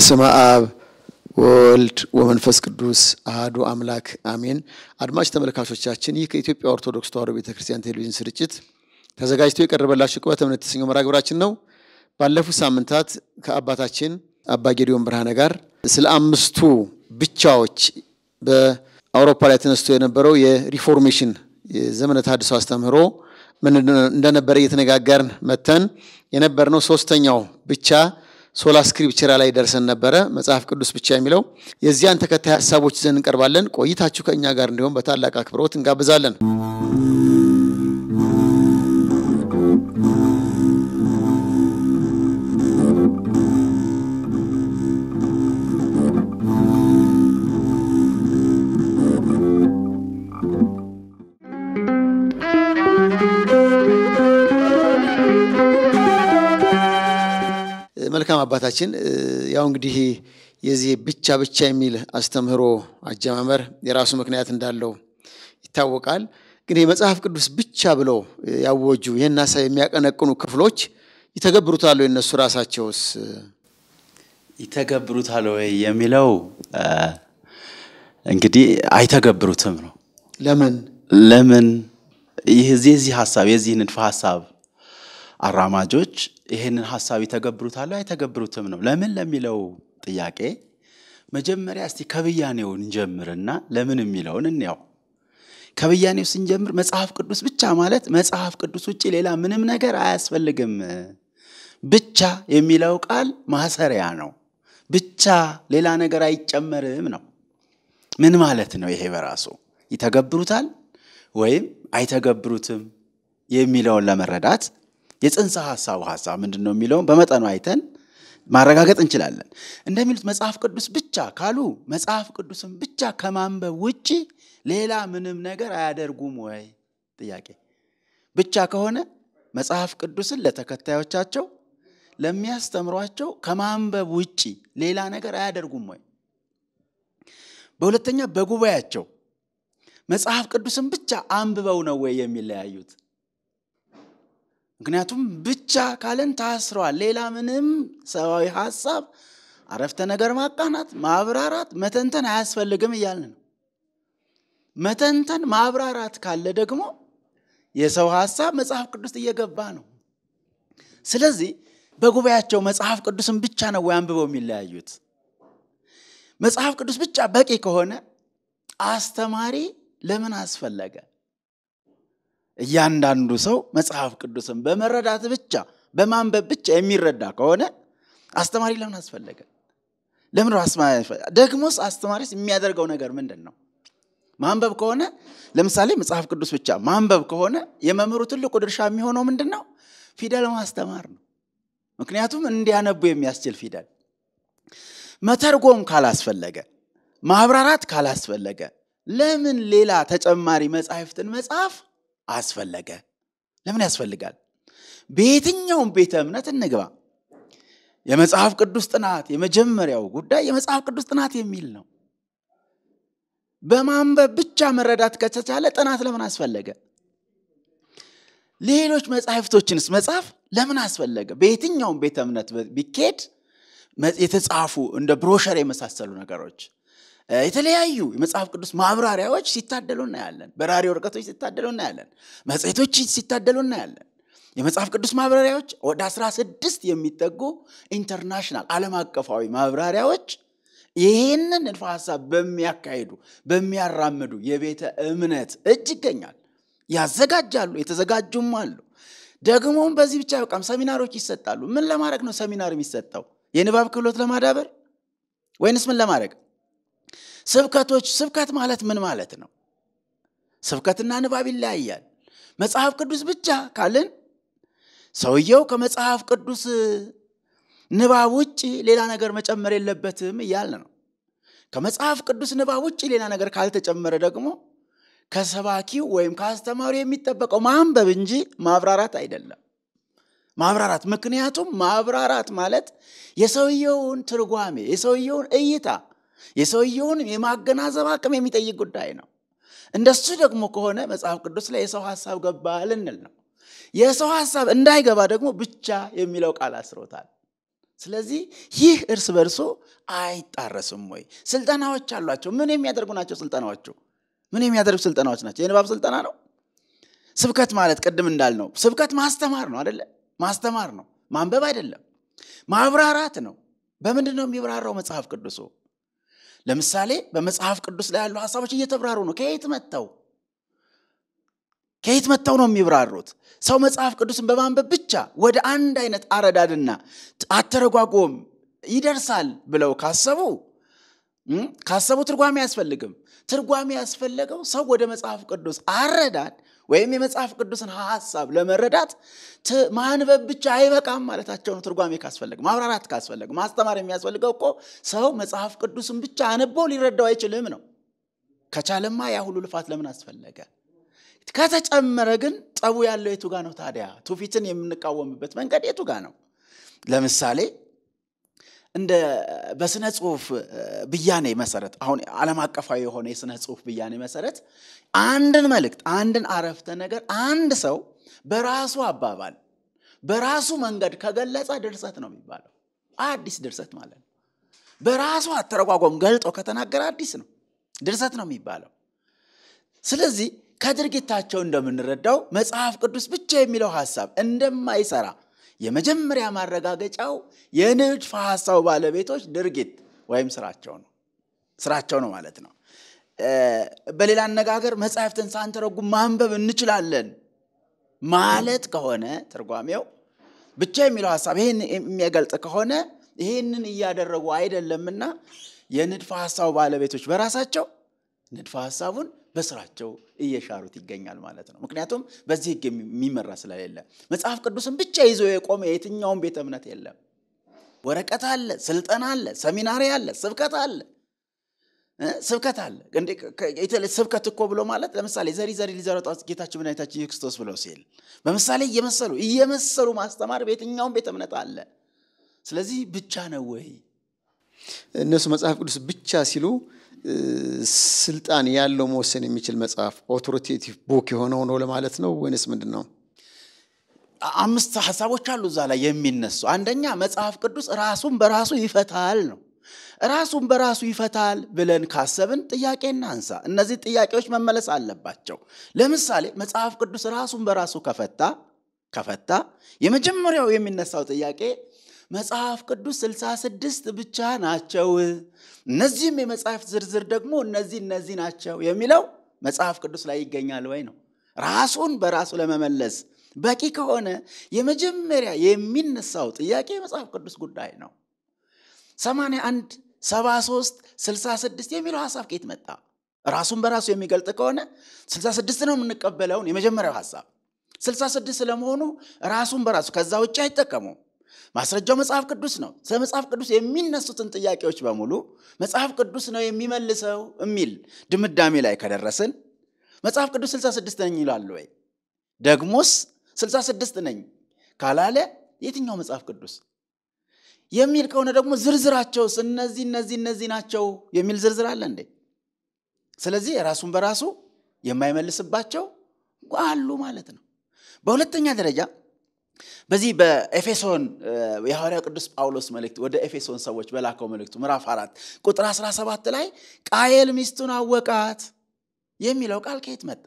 በስመ አብ ወልድ ወመንፈስ ቅዱስ አህዱ አምላክ አሜን። አድማጭ ተመልካቾቻችን ይህ ከኢትዮጵያ ኦርቶዶክስ ተዋሕዶ ቤተክርስቲያን ቴሌቪዥን ስርጭት ተዘጋጅቶ የቀረበላችሁ ቅበት እምነት የተሰኘው መርሃ ግብራችን ነው። ባለፉት ሳምንታት ከአባታችን አባ ጌዲዮን ብርሃነ ጋር ስለ አምስቱ ብቻዎች በአውሮፓ ላይ ተነስቶ የነበረው የሪፎርሜሽን የዘመነ ተሐድሶ አስተምህሮ ምን እንደነበረ እየተነጋገርን መተን የነበርነው ሶስተኛው ብቻ ሶላ ስክሪፕቸራ ላይ ደርሰን ነበረ። መጽሐፍ ቅዱስ ብቻ የሚለው የዚያን ተከታይ ሀሳቦች ይዘን እንቀርባለን። ቆይታችሁ ከእኛ ጋር እንዲሆን በታላቅ አክብሮት እንጋብዛለን። መልካም አባታችን ያው እንግዲህ የዚህ ብቻ ብቻ የሚል አስተምህሮ አጀማመር የራሱ ምክንያት እንዳለው ይታወቃል። ግን የመጽሐፍ ቅዱስ ብቻ ብለው ያወጁ ይህን ሀሳብ የሚያቀነቅኑ ክፍሎች ይተገብሩታል ወይ? እነሱ ራሳቸውስ ይተገብሩታል ወይ የሚለው እንግዲህ አይተገብሩትም ነው። ለምን ለምን ይህ የዚህ ሀሳብ የዚህ ንድፈ ሀሳብ አራማጆች ይህንን ሀሳብ ይተገብሩታል አይተገብሩትም ነው። ለምን ለሚለው ጥያቄ መጀመሪያ እስቲ ከብያኔው እንጀምርና ለምን የሚለውን እንያው። ከብያኔው ስንጀምር መጽሐፍ ቅዱስ ብቻ ማለት መጽሐፍ ቅዱስ ውጭ ሌላ ምንም ነገር አያስፈልግም። ብቻ የሚለው ቃል ማሰሪያ ነው። ብቻ ሌላ ነገር አይጨመርም ነው። ምን ማለት ነው ይሄ በራሱ ይተገብሩታል ወይም አይተገብሩትም የሚለውን ለመረዳት የጽንሰ ሐሳቡ ሐሳብ ምንድን ነው የሚለውን በመጠኑ አይተን ማረጋገጥ እንችላለን። እንደሚሉት መጽሐፍ ቅዱስ ብቻ ካሉ መጽሐፍ ቅዱስን ብቻ ከማንበብ ውጭ ሌላ ምንም ነገር አያደርጉም ወይ? ጥያቄ ብቻ ከሆነ መጽሐፍ ቅዱስን ለተከታዮቻቸው ለሚያስተምሯቸው ከማንበብ ውጭ ሌላ ነገር አያደርጉም ወይ? በሁለተኛ በጉባኤያቸው መጽሐፍ ቅዱስን ብቻ አንብበው ነው ወይ የሚለያዩት? ምክንያቱም ብቻ ካለን ታስረዋል። ሌላ ምንም ሰብአዊ ሀሳብ፣ አረፍተ ነገር ማቃናት፣ ማብራራት፣ መተንተን አያስፈልግም እያልን ነው። መተንተን ማብራራት ካለ ደግሞ የሰው ሀሳብ መጽሐፍ ቅዱስ እየገባ ነው። ስለዚህ በጉባኤያቸው መጽሐፍ ቅዱስን ብቻ ነው ወይ አንብበው የሚለያዩት? መጽሐፍ ቅዱስ ብቻ በቂ ከሆነ አስተማሪ ለምን አስፈለገ? እያንዳንዱ ሰው መጽሐፍ ቅዱስን በመረዳት ብቻ በማንበብ ብቻ የሚረዳ ከሆነ አስተማሪ ለምን አስፈለገ? ለምን አስተማሪ ደግሞስ አስተማሪስ የሚያደርገው ነገር ምንድን ነው? ማንበብ ከሆነ ለምሳሌ መጽሐፍ ቅዱስ ብቻ ማንበብ ከሆነ የመምህሩ ትልቁ ድርሻ የሚሆነው ምንድን ነው? ፊደል ማስተማር ነው። ምክንያቱም እንዲያነቡ የሚያስችል ፊደል። መተርጎም ካላስፈለገ፣ ማብራራት ካላስፈለገ ለምን ሌላ ተጨማሪ መጽሐፍትን መጽሐፍ አስፈለገ? ለምን ያስፈልጋል? በየትኛውም ቤተ እምነት እንግባ፣ የመጽሐፍ ቅዱስ ጥናት የመጀመሪያው ጉዳይ የመጽሐፍ ቅዱስ ጥናት የሚል ነው። በማንበብ ብቻ መረዳት ከተቻለ ጥናት ለምን አስፈለገ? ሌሎች መጽሐፍቶችንስ መጽሐፍ ለምን አስፈለገ? በየትኛውም ቤተ እምነት ቢኬድ የተጻፉ እንደ ብሮሸር የመሳሰሉ ነገሮች የተለያዩ የመጽሐፍ ቅዱስ ማብራሪያዎች ሲታደሉ እናያለን። በራሪ ወረቀቶች ሲታደሉ እናያለን። መጽሔቶች ሲታደሉ እናያለን። የመጽሐፍ ቅዱስ ማብራሪያዎች ወደ 16 የሚጠጉ ኢንተርናሽናል ዓለም አቀፋዊ ማብራሪያዎች ይህንን ንድፈ ሐሳብ በሚያካሂዱ በሚያራምዱ የቤተ እምነት እጅ ይገኛል። ያዘጋጃሉ፣ የተዘጋጁም አሉ። ደግሞም በዚህ ብቻ በቃም ሰሚናሮች ይሰጣሉ። ምን ለማድረግ ነው ሰሚናር የሚሰጠው? የንባብ ክህሎት ለማዳበር ወይንስ ምን ለማድረግ? ስብከቶች ስብከት ማለት ምን ማለት ነው ስብከትና ንባብ ይለያያል መጽሐፍ ቅዱስ ብቻ ካልን ሰውየው ከመጽሐፍ ቅዱስ ንባብ ውጭ ሌላ ነገር መጨመር የለበትም እያል ነው ከመጽሐፍ ቅዱስ ንባብ ውጭ ሌላ ነገር ካልተጨመረ ደግሞ ከሰባኪው ወይም ከአስተማሪ የሚጠበቀው ማንበብ እንጂ ማብራራት አይደለም ማብራራት ምክንያቱም ማብራራት ማለት የሰውየውን ትርጓሜ የሰውየውን እይታ የሰውየውን የማገናዘብ አቅም የሚጠይቅ ጉዳይ ነው። እንደሱ ደግሞ ከሆነ መጽሐፍ ቅዱስ ላይ የሰው ሀሳብ ገባ ልንል ነው። የሰው ሀሳብ እንዳይገባ ደግሞ ብቻ የሚለው ቃል አስሮታል። ስለዚህ ይህ እርስ በርሶ አይጣረስም ወይ? ስልጠናዎች አሏቸው። ምን የሚያደርጉ ናቸው ስልጠናዎቹ? ምን የሚያደርጉ ስልጠናዎች ናቸው? የንባብ ስልጠና ነው። ስብከት ማለት ቅድም እንዳልነው ስብከት ማስተማር ነው አደለ? ማስተማር ነው፣ ማንበብ አይደለም፣ ማብራራት ነው። በምንድን ነው የሚብራራው መጽሐፍ ቅዱሱ? ለምሳሌ በመጽሐፍ ቅዱስ ላይ ያሉ ሀሳቦች እየተብራሩ ነው። ከየት መጥተው ከየት መጥተው ነው የሚብራሩት? ሰው መጽሐፍ ቅዱስን በማንበብ ብቻ ወደ አንድ አይነት አረዳድና አተረጓጎም ይደርሳል ብለው ካሰቡ ካሰቡ ትርጓሜ አያስፈልግም። ትርጓሜ ያስፈለገው ሰው ወደ መጽሐፍ ቅዱስ አረዳድ ወይም የመጽሐፍ ቅዱስን ሀሳብ ለመረዳት ማንበብ ብቻ አይበቃም ነው። ትርጓሜ ካስፈለግ ማብራራት ካስፈለግ ማስተማር የሚያስፈልገው እኮ ሰው መጽሐፍ ቅዱስን ብቻ አንቦ ሊረዳው አይችልም ነው። ከቻለማ ያ ሁሉ ልፋት ለምን አስፈለገ? ከተጨመረ ግን ጠቡ ያለው የቱጋ ነው ታዲያ? ትውፊትን የምንቃወምበት መንገድ የቱጋ ነው? ለምሳሌ እንደ በስነ ጽሁፍ ብያኔ መሰረት አሁን ዓለም አቀፋዊ የሆነ የስነ ጽሁፍ ብያኔ መሰረት አንድን መልእክት፣ አንድን አረፍተ ነገር አንድ ሰው በራሱ አባባል በራሱ መንገድ ከገለጸ ድርሰት ነው የሚባለው። አዲስ ድርሰት ማለት ነው። በራሱ አተረጓጎም ገልጦ ከተናገረ አዲስ ነው ድርሰት ነው የሚባለው። ስለዚህ ከድርጊታቸው እንደምንረዳው መጽሐፍ ቅዱስ ብቻ የሚለው ሀሳብ እንደማይሰራ የመጀመሪያ ማረጋገጫው የንድፈ ሐሳቡ ባለቤቶች ድርጊት ወይም ስራቸው ነው ስራቸው ነው ማለት ነው። በሌላ አነጋገር መጽሐፍትን ሳንተረጉም ማንበብ እንችላለን ማለት ከሆነ ትርጓሜው ብቻ የሚለው ሀሳብ ይህን የሚገልጽ ከሆነ ይህንን እያደረጉ አይደለምና የንድፈ ሐሳቡ ባለቤቶች በራሳቸው ንድፈ ሐሳቡን በስራቸው እየሻሩት ይገኛል ማለት ነው። ምክንያቱም በዚህ ህግ የሚመራ ስለሌለ መጽሐፍ ቅዱስን ብቻ ይዞ የቆመ የትኛውም ቤተ እምነት የለም። ወረቀት አለ፣ ስልጠና አለ፣ ሰሚናሪ አለ፣ ስብከት አለ ስብከት አለ። ስብከት እኮ ብሎ ማለት ለምሳሌ ዘሪ ዘሪ ሊዘራ ጌታችን መድኃኒታችን ኢየሱስ ክርስቶስ ብለው ሲል በምሳሌ እየመሰሉ እየመሰሉ ማስተማር በየትኛውም ቤተ እምነት አለ። ስለዚህ ብቻ ነው ወይ እነሱ መጽሐፍ ቅዱስ ብቻ ሲሉ ስልጣን ያለው መወሰን የሚችል መጽሐፍ ኦቶሪቴቲቭ ቡክ የሆነው ነው ለማለት ነው ወይንስ ምንድን ነው? አምስት ሀሳቦች አሉ እዛ ላይ የሚነሱ። አንደኛ መጽሐፍ ቅዱስ ራሱን በራሱ ይፈታል ነው። ራሱን በራሱ ይፈታል ብለን ካሰብን ጥያቄ እናንሳ። እነዚህ ጥያቄዎች መመለስ አለባቸው። ለምሳሌ መጽሐፍ ቅዱስ ራሱን በራሱ ከፈታ ከፈታ የመጀመሪያው የሚነሳው ጥያቄ መጽሐፍ ቅዱስ ስልሳ ስድስት ብቻ ናቸው። እነዚህም የመጽሐፍ ዝርዝር ደግሞ እነዚህ እነዚህ ናቸው የሚለው መጽሐፍ ቅዱስ ላይ ይገኛል ወይ ነው። ራሱን በራሱ ለመመለስ በቂ ከሆነ የመጀመሪያ የሚነሳው ጥያቄ የመጽሐፍ ቅዱስ ጉዳይ ነው። 81 73 66 የሚለው ሀሳብ ከየት መጣ? ራሱን በራሱ የሚገልጥ ከሆነ 66 ነው የምንቀበለውን የመጀመሪያው ሀሳብ 66 ስለመሆኑ ራሱን በራሱ ከዛ ውጭ አይጠቀሙም። ማስረጃው መጽሐፍ ቅዱስ ነው። ስለ መጽሐፍ ቅዱስ የሚነሱትን ጥያቄዎች በሙሉ መጽሐፍ ቅዱስ ነው የሚመልሰው የሚል ድምዳሜ ላይ ከደረስን መጽሐፍ ቅዱስ 66 ነኝ ይላል ወይ? ደግሞስ 66 ነኝ ካላለ የትኛው መጽሐፍ ቅዱስ የሚል ከሆነ ደግሞ ዝርዝራቸውስ እነዚህ እነዚህ እነዚህ ናቸው የሚል ዝርዝር አለ እንዴ? ስለዚህ ራሱን በራሱ የማይመልስባቸው አሉ ማለት ነው። በሁለተኛ ደረጃ በዚህ በኤፌሶን የሐዋርያው ቅዱስ ጳውሎስ መልእክት ወደ ኤፌሶን ሰዎች በላከው መልእክቱ ምዕራፍ አራት ቁጥር 17 ላይ ቃየል ሚስቱን አወቃት የሚለው ቃል ከየት መጣ?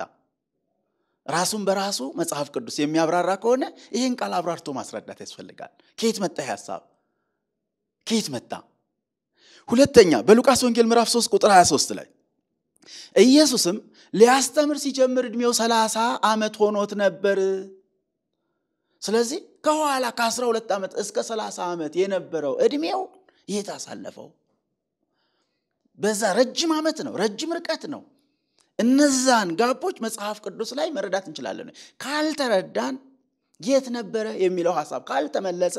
ራሱን በራሱ መጽሐፍ ቅዱስ የሚያብራራ ከሆነ ይህን ቃል አብራርቶ ማስረዳት ያስፈልጋል። ከየት መጣ ሀሳብ? ከየት መጣ? ሁለተኛ በሉቃስ ወንጌል ምዕራፍ 3 ቁጥር 23 ላይ ኢየሱስም ሊያስተምር ሲጀምር ዕድሜው ሰላሳ ዓመት ሆኖት ነበር ስለዚህ ከኋላ ከ12 ዓመት እስከ 30 ዓመት የነበረው እድሜው የት አሳለፈው? በዛ ረጅም ዓመት ነው፣ ረጅም ርቀት ነው። እነዛን ጋቦች መጽሐፍ ቅዱስ ላይ መረዳት እንችላለን። ካልተረዳን የት ነበረ የሚለው ሀሳብ ካልተመለሰ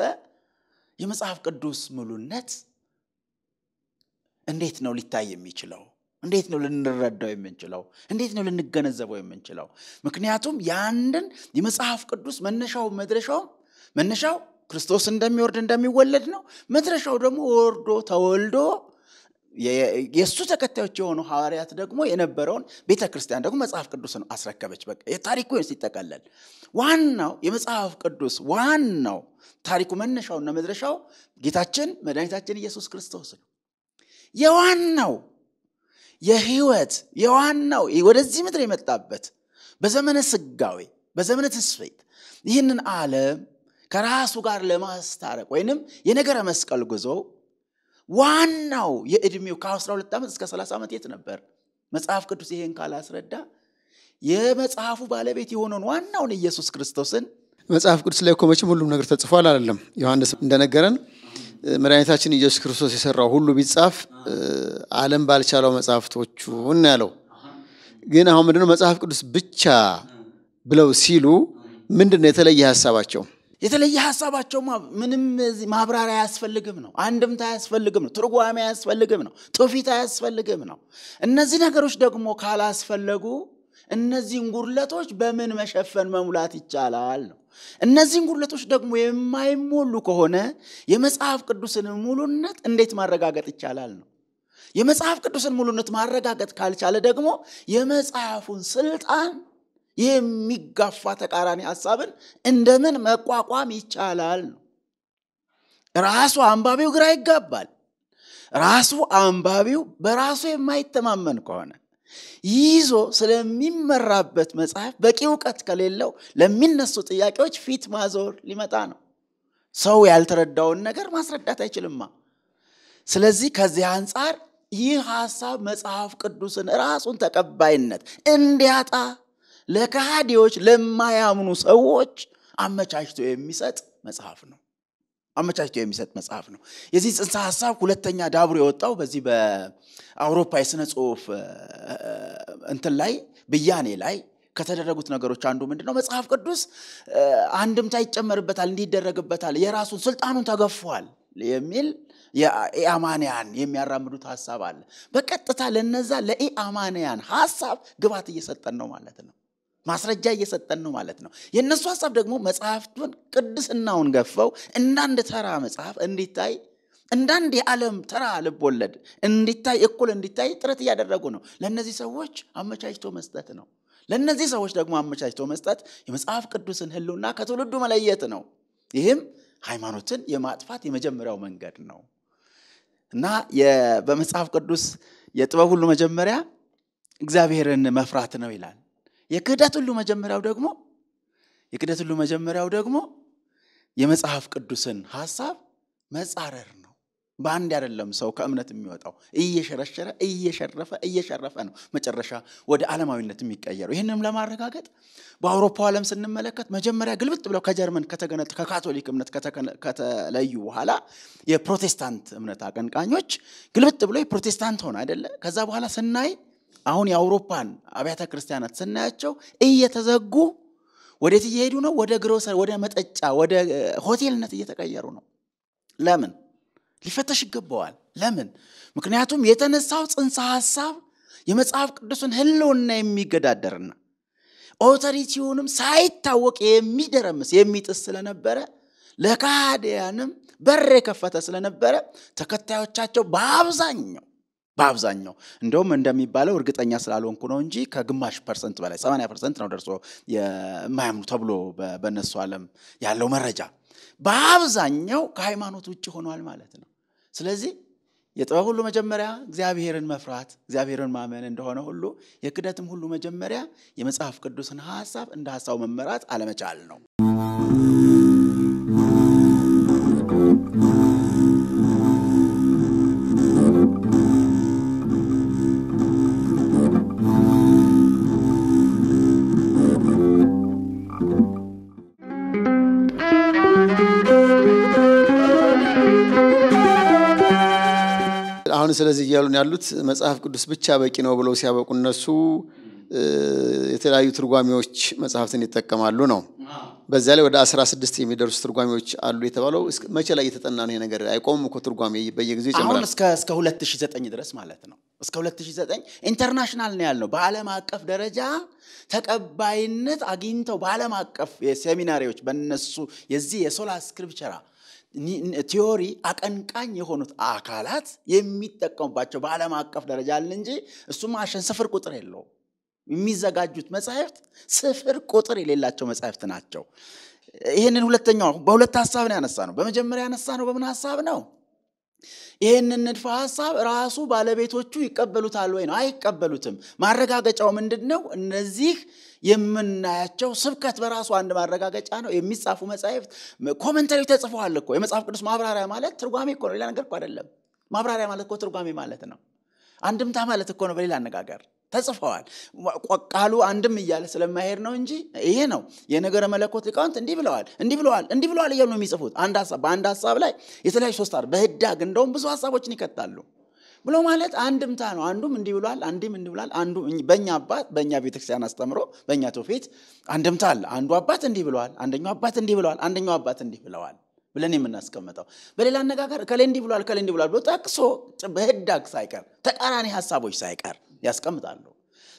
የመጽሐፍ ቅዱስ ሙሉነት እንዴት ነው ሊታይ የሚችለው? እንዴት ነው ልንረዳው የምንችለው? እንዴት ነው ልንገነዘበው የምንችለው? ምክንያቱም የአንድን የመጽሐፍ ቅዱስ መነሻው መድረሻውም መነሻው ክርስቶስ እንደሚወርድ እንደሚወለድ ነው። መድረሻው ደግሞ ወርዶ ተወልዶ የእሱ ተከታዮች የሆኑ ሐዋርያት ደግሞ የነበረውን ቤተ ክርስቲያን ደግሞ መጽሐፍ ነው አስረከበች። በቃ የታሪኩ ይጠቃለል። ዋናው የመጽሐፍ ቅዱስ ዋናው ታሪኩ መነሻውና መድረሻው ጌታችን መድኃኒታችን ኢየሱስ ክርስቶስ ነው። የዋናው የህይወት የዋናው ወደዚህ ምድር የመጣበት በዘመነ ስጋዊ በዘመነ ትስፌት ይህንን ዓለም ከራሱ ጋር ለማስታረቅ ወይንም የነገረ መስቀል ጉዞ ዋናው የእድሜው ከ12 ዓመት እስከ 30 ዓመት የት ነበር? መጽሐፍ ቅዱስ ይሄን ካላስረዳ የመጽሐፉ ባለቤት የሆነውን ዋናውን ኢየሱስ ክርስቶስን መጽሐፍ ቅዱስ ላይ እኮ መቼም ሁሉም ነገር ተጽፏል አለም ዮሐንስ እንደነገረን መድኃኒታችን ኢየሱስ ክርስቶስ የሰራው ሁሉ ቢጻፍ ዓለም ባልቻለው መጽሐፍቶቹን ያለው ግን አሁን ምንድነው መጽሐፍ ቅዱስ ብቻ ብለው ሲሉ ምንድን ነው የተለየ ሀሳባቸው? የተለየ ሀሳባቸው ምንም ማብራሪያ አያስፈልግም ነው። አንድምታ አያስፈልግም ነው። ትርጓሜ አያስፈልግም ነው። ትውፊት አያስፈልግም ነው። እነዚህ ነገሮች ደግሞ ካላስፈለጉ እነዚህን ጉድለቶች በምን መሸፈን መሙላት ይቻላል ነው እነዚህን ጉድለቶች ደግሞ የማይሞሉ ከሆነ የመጽሐፍ ቅዱስን ሙሉነት እንዴት ማረጋገጥ ይቻላል ነው። የመጽሐፍ ቅዱስን ሙሉነት ማረጋገጥ ካልቻለ ደግሞ የመጽሐፉን ስልጣን የሚጋፋ ተቃራኒ ሀሳብን እንደምን መቋቋም ይቻላል ነው። ራሱ አንባቢው ግራ ይጋባል። ራሱ አንባቢው በራሱ የማይተማመን ከሆነ ይዞ ስለሚመራበት መጽሐፍ በቂ እውቀት ከሌለው ለሚነሱ ጥያቄዎች ፊት ማዞር ሊመጣ ነው። ሰው ያልተረዳውን ነገር ማስረዳት አይችልማ። ስለዚህ ከዚህ አንጻር ይህ ሐሳብ መጽሐፍ ቅዱስን ራሱን ተቀባይነት እንዲያጣ ለካሃዲዎች፣ ለማያምኑ ሰዎች አመቻችቶ የሚሰጥ መጽሐፍ ነው። አመቻችቶ የሚሰጥ መጽሐፍ ነው። የዚህ ጽንሰ ሀሳብ ሁለተኛ ዳብሮ የወጣው በዚህ በአውሮፓ የሥነ ጽሁፍ እንትን ላይ ብያኔ ላይ ከተደረጉት ነገሮች አንዱ ምንድን ነው? መጽሐፍ ቅዱስ አንድምታ ይጨመርበታል፣ እንዲደረግበታል፣ የራሱን ስልጣኑን ተገፏል የሚል የኢአማንያን የሚያራምዱት ሀሳብ አለ። በቀጥታ ለነዛ ለኢአማንያን ሀሳብ ግባት እየሰጠን ነው ማለት ነው። ማስረጃ እየሰጠን ነው ማለት ነው። የእነሱ ሀሳብ ደግሞ መጽሐፍቱን ቅድስናውን ገፈው እንዳንድ ተራ መጽሐፍ እንዲታይ እንዳንድ የዓለም ተራ ልብ ወለድ እንዲታይ እኩል እንዲታይ ጥረት እያደረጉ ነው። ለእነዚህ ሰዎች አመቻችቶ መስጠት ነው። ለእነዚህ ሰዎች ደግሞ አመቻችቶ መስጠት የመጽሐፍ ቅዱስን ሕልውና ከትውልዱ መለየት ነው። ይህም ሃይማኖትን የማጥፋት የመጀመሪያው መንገድ ነው እና በመጽሐፍ ቅዱስ የጥበብ ሁሉ መጀመሪያ እግዚአብሔርን መፍራት ነው ይላል። የክህደት ሁሉ መጀመሪያው ደግሞ የክህደት ሁሉ መጀመሪያው ደግሞ የመጽሐፍ ቅዱስን ሐሳብ መጻረር ነው። በአንድ አይደለም ሰው ከእምነት የሚወጣው እየሸረሸረ እየሸረፈ እየሸረፈ ነው መጨረሻ ወደ ዓለማዊነት የሚቀየረው። ይህንም ለማረጋገጥ በአውሮፓው ዓለም ስንመለከት መጀመሪያ ግልብጥ ብለው ከጀርመን ከተገነጥ ከካቶሊክ እምነት ከተለዩ በኋላ የፕሮቴስታንት እምነት አቀንቃኞች ግልብጥ ብለው የፕሮቴስታንት ሆነ አይደለ። ከዛ በኋላ ስናይ አሁን የአውሮፓን አብያተ ክርስቲያናት ስናያቸው እየተዘጉ ወዴት እየሄዱ ነው? ወደ ግሮሰር፣ ወደ መጠጫ፣ ወደ ሆቴልነት እየተቀየሩ ነው። ለምን? ሊፈተሽ ይገባዋል። ለምን? ምክንያቱም የተነሳው ጽንሰ ሐሳብ የመጽሐፍ ቅዱስን ሕልውና የሚገዳደርና ኦቶሪቲውንም ሳይታወቅ የሚደረምስ የሚጥስ ስለነበረ ለካህዲያንም በር የከፈተ ስለነበረ ተከታዮቻቸው በአብዛኛው በአብዛኛው እንደውም እንደሚባለው እርግጠኛ ስላልሆንኩ ነው እንጂ ከግማሽ ፐርሰንት በላይ 80 ፐርሰንት ነው ደርሶ የማያምኑ ተብሎ በነሱ ዓለም ያለው መረጃ በአብዛኛው ከሃይማኖት ውጭ ሆኗል ማለት ነው። ስለዚህ የጥበብ ሁሉ መጀመሪያ እግዚአብሔርን መፍራት እግዚአብሔርን ማመን እንደሆነ ሁሉ የክደትም ሁሉ መጀመሪያ የመጽሐፍ ቅዱስን ሀሳብ እንደ ሀሳቡ መመራት አለመቻል ነው። አሁን ስለዚህ እያሉን ያሉት መጽሐፍ ቅዱስ ብቻ በቂ ነው ብለው ሲያበቁ እነሱ የተለያዩ ትርጓሚዎች መጽሐፍትን ይጠቀማሉ ነው። በዛ ላይ ወደ 16 የሚደርሱ ትርጓሚዎች አሉ የተባለው መቼ ላይ እየተጠና ነው? ነገር አይቆምም እኮ ትርጓሚ በየጊዜ ይጨምራል። አሁን እስከ 2009 ድረስ ማለት ነው። እስከ 2009 ኢንተርናሽናል ነው ያልነው። በአለም አቀፍ ደረጃ ተቀባይነት አግኝተው በአለም አቀፍ ሴሚናሪዎች በነሱ የዚህ የሶላ ስክሪፕቸራ ቲዮሪ አቀንቃኝ የሆኑት አካላት የሚጠቀሙባቸው በዓለም አቀፍ ደረጃ አለ እንጂ እሱም አሸን ስፍር ቁጥር የለው የሚዘጋጁት መጽሐፍት ስፍር ቁጥር የሌላቸው መጽሐፍት ናቸው። ይህንን ሁለተኛው በሁለት ሀሳብ ነው ያነሳ ነው። በመጀመሪያ ያነሳ ነው በምን ሀሳብ ነው? ይህንን ንድፈ ሀሳብ ራሱ ባለቤቶቹ ይቀበሉታል ወይ ነው? አይቀበሉትም። ማረጋገጫው ምንድን ነው? እነዚህ የምናያቸው ስብከት በራሱ አንድ ማረጋገጫ ነው። የሚጻፉ መጻሕፍት ኮመንተሪ ተጽፈዋል እኮ። የመጽሐፍ ቅዱስ ማብራሪያ ማለት ትርጓሜ እኮ ነው፣ ሌላ ነገር እኮ አይደለም። ማብራሪያ ማለት እኮ ትርጓሜ ማለት ነው። አንድምታ ማለት እኮ ነው፣ በሌላ አነጋገር ተጽፈዋል። ቃሉ አንድም እያለ ስለማሄድ ነው እንጂ ይሄ ነው የነገረ መለኮት ሊቃውንት እንዲህ ብለዋል፣ እንዲህ ብለዋል፣ እንዲህ ብለዋል እያሉ ነው የሚጽፉት። በአንድ ሀሳብ ላይ የተለያዩ ሶስት በህዳግ እንደውም ብዙ ሀሳቦችን ይከታሉ። ብሎ ማለት አንድምታ ነው። አንዱም እንዲህ ብሏል፣ አንዲም እንዲህ ብሏል። አንዱ በእኛ አባት በእኛ ቤተክርስቲያን አስተምሮ በእኛ ትውፊት አንድምታ አለ። አንዱ አባት እንዲህ ብለዋል፣ አንደኛው አባት እንዲህ ብለዋል፣ አንደኛው አባት እንዲህ ብለዋል ብለን የምናስቀምጠው በሌላ አነጋገር እከሌ እንዲህ ብሏል እከሌ እንዲህ ብሏል ብሎ ጠቅሶ በህዳግ ሳይቀር ተቃራኒ ሀሳቦች ሳይቀር ያስቀምጣሉ።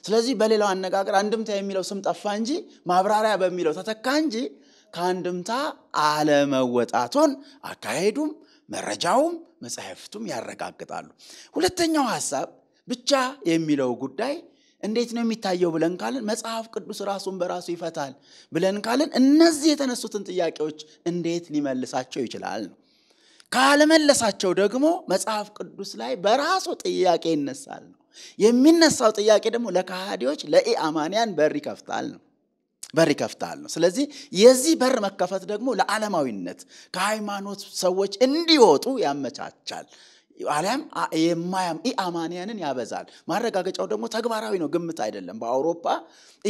ስለዚህ በሌላው አነጋገር አንድምታ የሚለው ስም ጠፋ እንጂ ማብራሪያ በሚለው ተተካ እንጂ ከአንድምታ አለመወጣቱን አካሄዱም መረጃውም መጽሐፍቱም ያረጋግጣሉ። ሁለተኛው ሀሳብ ብቻ የሚለው ጉዳይ እንዴት ነው የሚታየው ብለን ካልን መጽሐፍ ቅዱስ ራሱን በራሱ ይፈታል ብለን ካልን እነዚህ የተነሱትን ጥያቄዎች እንዴት ሊመልሳቸው ይችላል ነው። ካለመለሳቸው ደግሞ መጽሐፍ ቅዱስ ላይ በራሱ ጥያቄ ይነሳል ነው። የሚነሳው ጥያቄ ደግሞ ለካሃዲዎች ለኢ አማንያን በር ይከፍታል ነው። በር ይከፍታል ነው። ስለዚህ የዚህ በር መከፈት ደግሞ ለዓለማዊነት ከሃይማኖት ሰዎች እንዲወጡ ያመቻቻል። አሊያም የማያም ኢአማንያንን ያበዛል። ማረጋገጫው ደግሞ ተግባራዊ ነው፣ ግምት አይደለም። በአውሮፓ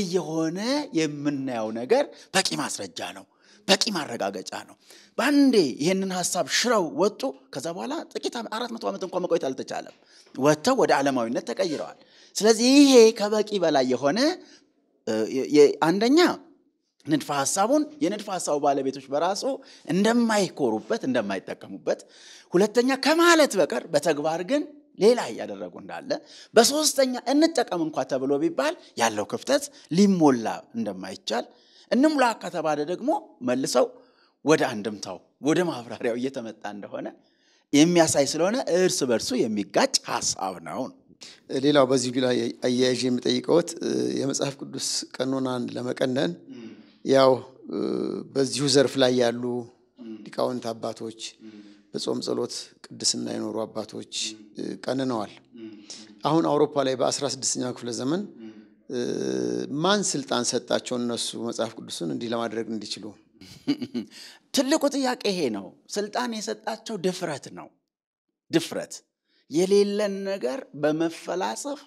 እየሆነ የምናየው ነገር በቂ ማስረጃ ነው፣ በቂ ማረጋገጫ ነው። በአንዴ ይህንን ሀሳብ ሽረው ወጡ። ከዛ በኋላ ጥቂት አራት መቶ ዓመት እንኳ መቆየት አልተቻለም። ወጥተው ወደ ዓለማዊነት ተቀይረዋል። ስለዚህ ይሄ ከበቂ በላይ የሆነ አንደኛ ንድፈ ሀሳቡን የንድፈ ሀሳቡ ባለቤቶች በራሱ እንደማይኮሩበት እንደማይጠቀሙበት፣ ሁለተኛ ከማለት በቀር በተግባር ግን ሌላ እያደረጉ እንዳለ፣ በሶስተኛ እንጠቀም እንኳ ተብሎ ቢባል ያለው ክፍተት ሊሞላ እንደማይቻል፣ እንሙላ ከተባለ ደግሞ መልሰው ወደ አንድምታው ወደ ማብራሪያው እየተመጣ እንደሆነ የሚያሳይ ስለሆነ እርስ በርሱ የሚጋጭ ሀሳብ ነው። ሌላው በዚህ ላይ አያያዥ የሚጠይቀውት የመጽሐፍ ቅዱስ ቀኖናን ለመቀነን ያው በዚሁ ዘርፍ ላይ ያሉ ሊቃውንት አባቶች፣ በጾም ጸሎት ቅድስና የኖሩ አባቶች ቀንነዋል። አሁን አውሮፓ ላይ በ16ኛው ክፍለ ዘመን ማን ስልጣን ሰጣቸው እነሱ መጽሐፍ ቅዱስን እንዲህ ለማድረግ እንዲችሉ? ትልቁ ጥያቄ ይሄ ነው። ስልጣን የሰጣቸው ድፍረት ነው። ድፍረት የሌለን ነገር በመፈላሰፍ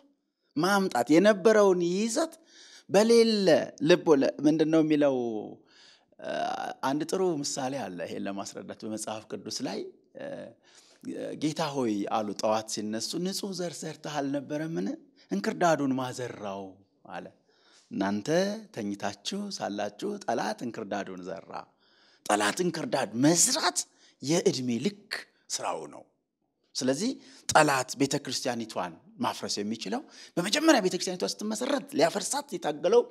ማምጣት የነበረውን ይዘት በሌለ ልብ ምንድን ነው የሚለው አንድ ጥሩ ምሳሌ አለ። ይሄን ለማስረዳት በመጽሐፍ ቅዱስ ላይ ጌታ ሆይ አሉ ጠዋት ሲነሱ፣ ንጹሕ ዘር ዘርተህ አልነበረምን? እንክርዳዱን ማዘራው አለ። እናንተ ተኝታችሁ ሳላችሁ ጠላት እንክርዳዱን ዘራ። ጠላት እንክርዳድ መዝራት የእድሜ ልክ ስራው ነው። ስለዚህ ጠላት ቤተ ክርስቲያኒቷን ማፍረስ የሚችለው በመጀመሪያ ቤተክርስቲያኒቷ ስትመሰረት ሊያፈርሳት የታገለው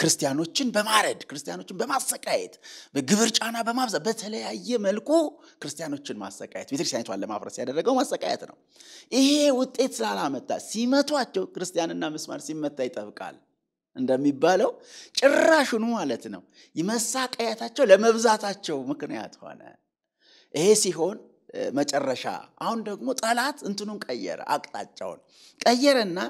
ክርስቲያኖችን በማረድ ክርስቲያኖችን በማሰቃየት በግብር ጫና በማብዛት በተለያየ መልኩ ክርስቲያኖችን ማሰቃየት ቤተክርስቲያኒቷን ለማፍረስ ያደረገው ማሰቃየት ነው። ይሄ ውጤት ስላላመጣ ሲመቷቸው ክርስቲያንና ምስማር ሲመታ ይጠብቃል እንደሚባለው ጭራሹኑ ማለት ነው። መሳቀያታቸው ለመብዛታቸው ምክንያት ሆነ። ይሄ ሲሆን መጨረሻ። አሁን ደግሞ ጠላት እንትኑን ቀየረ፣ አቅጣጫውን ቀየረና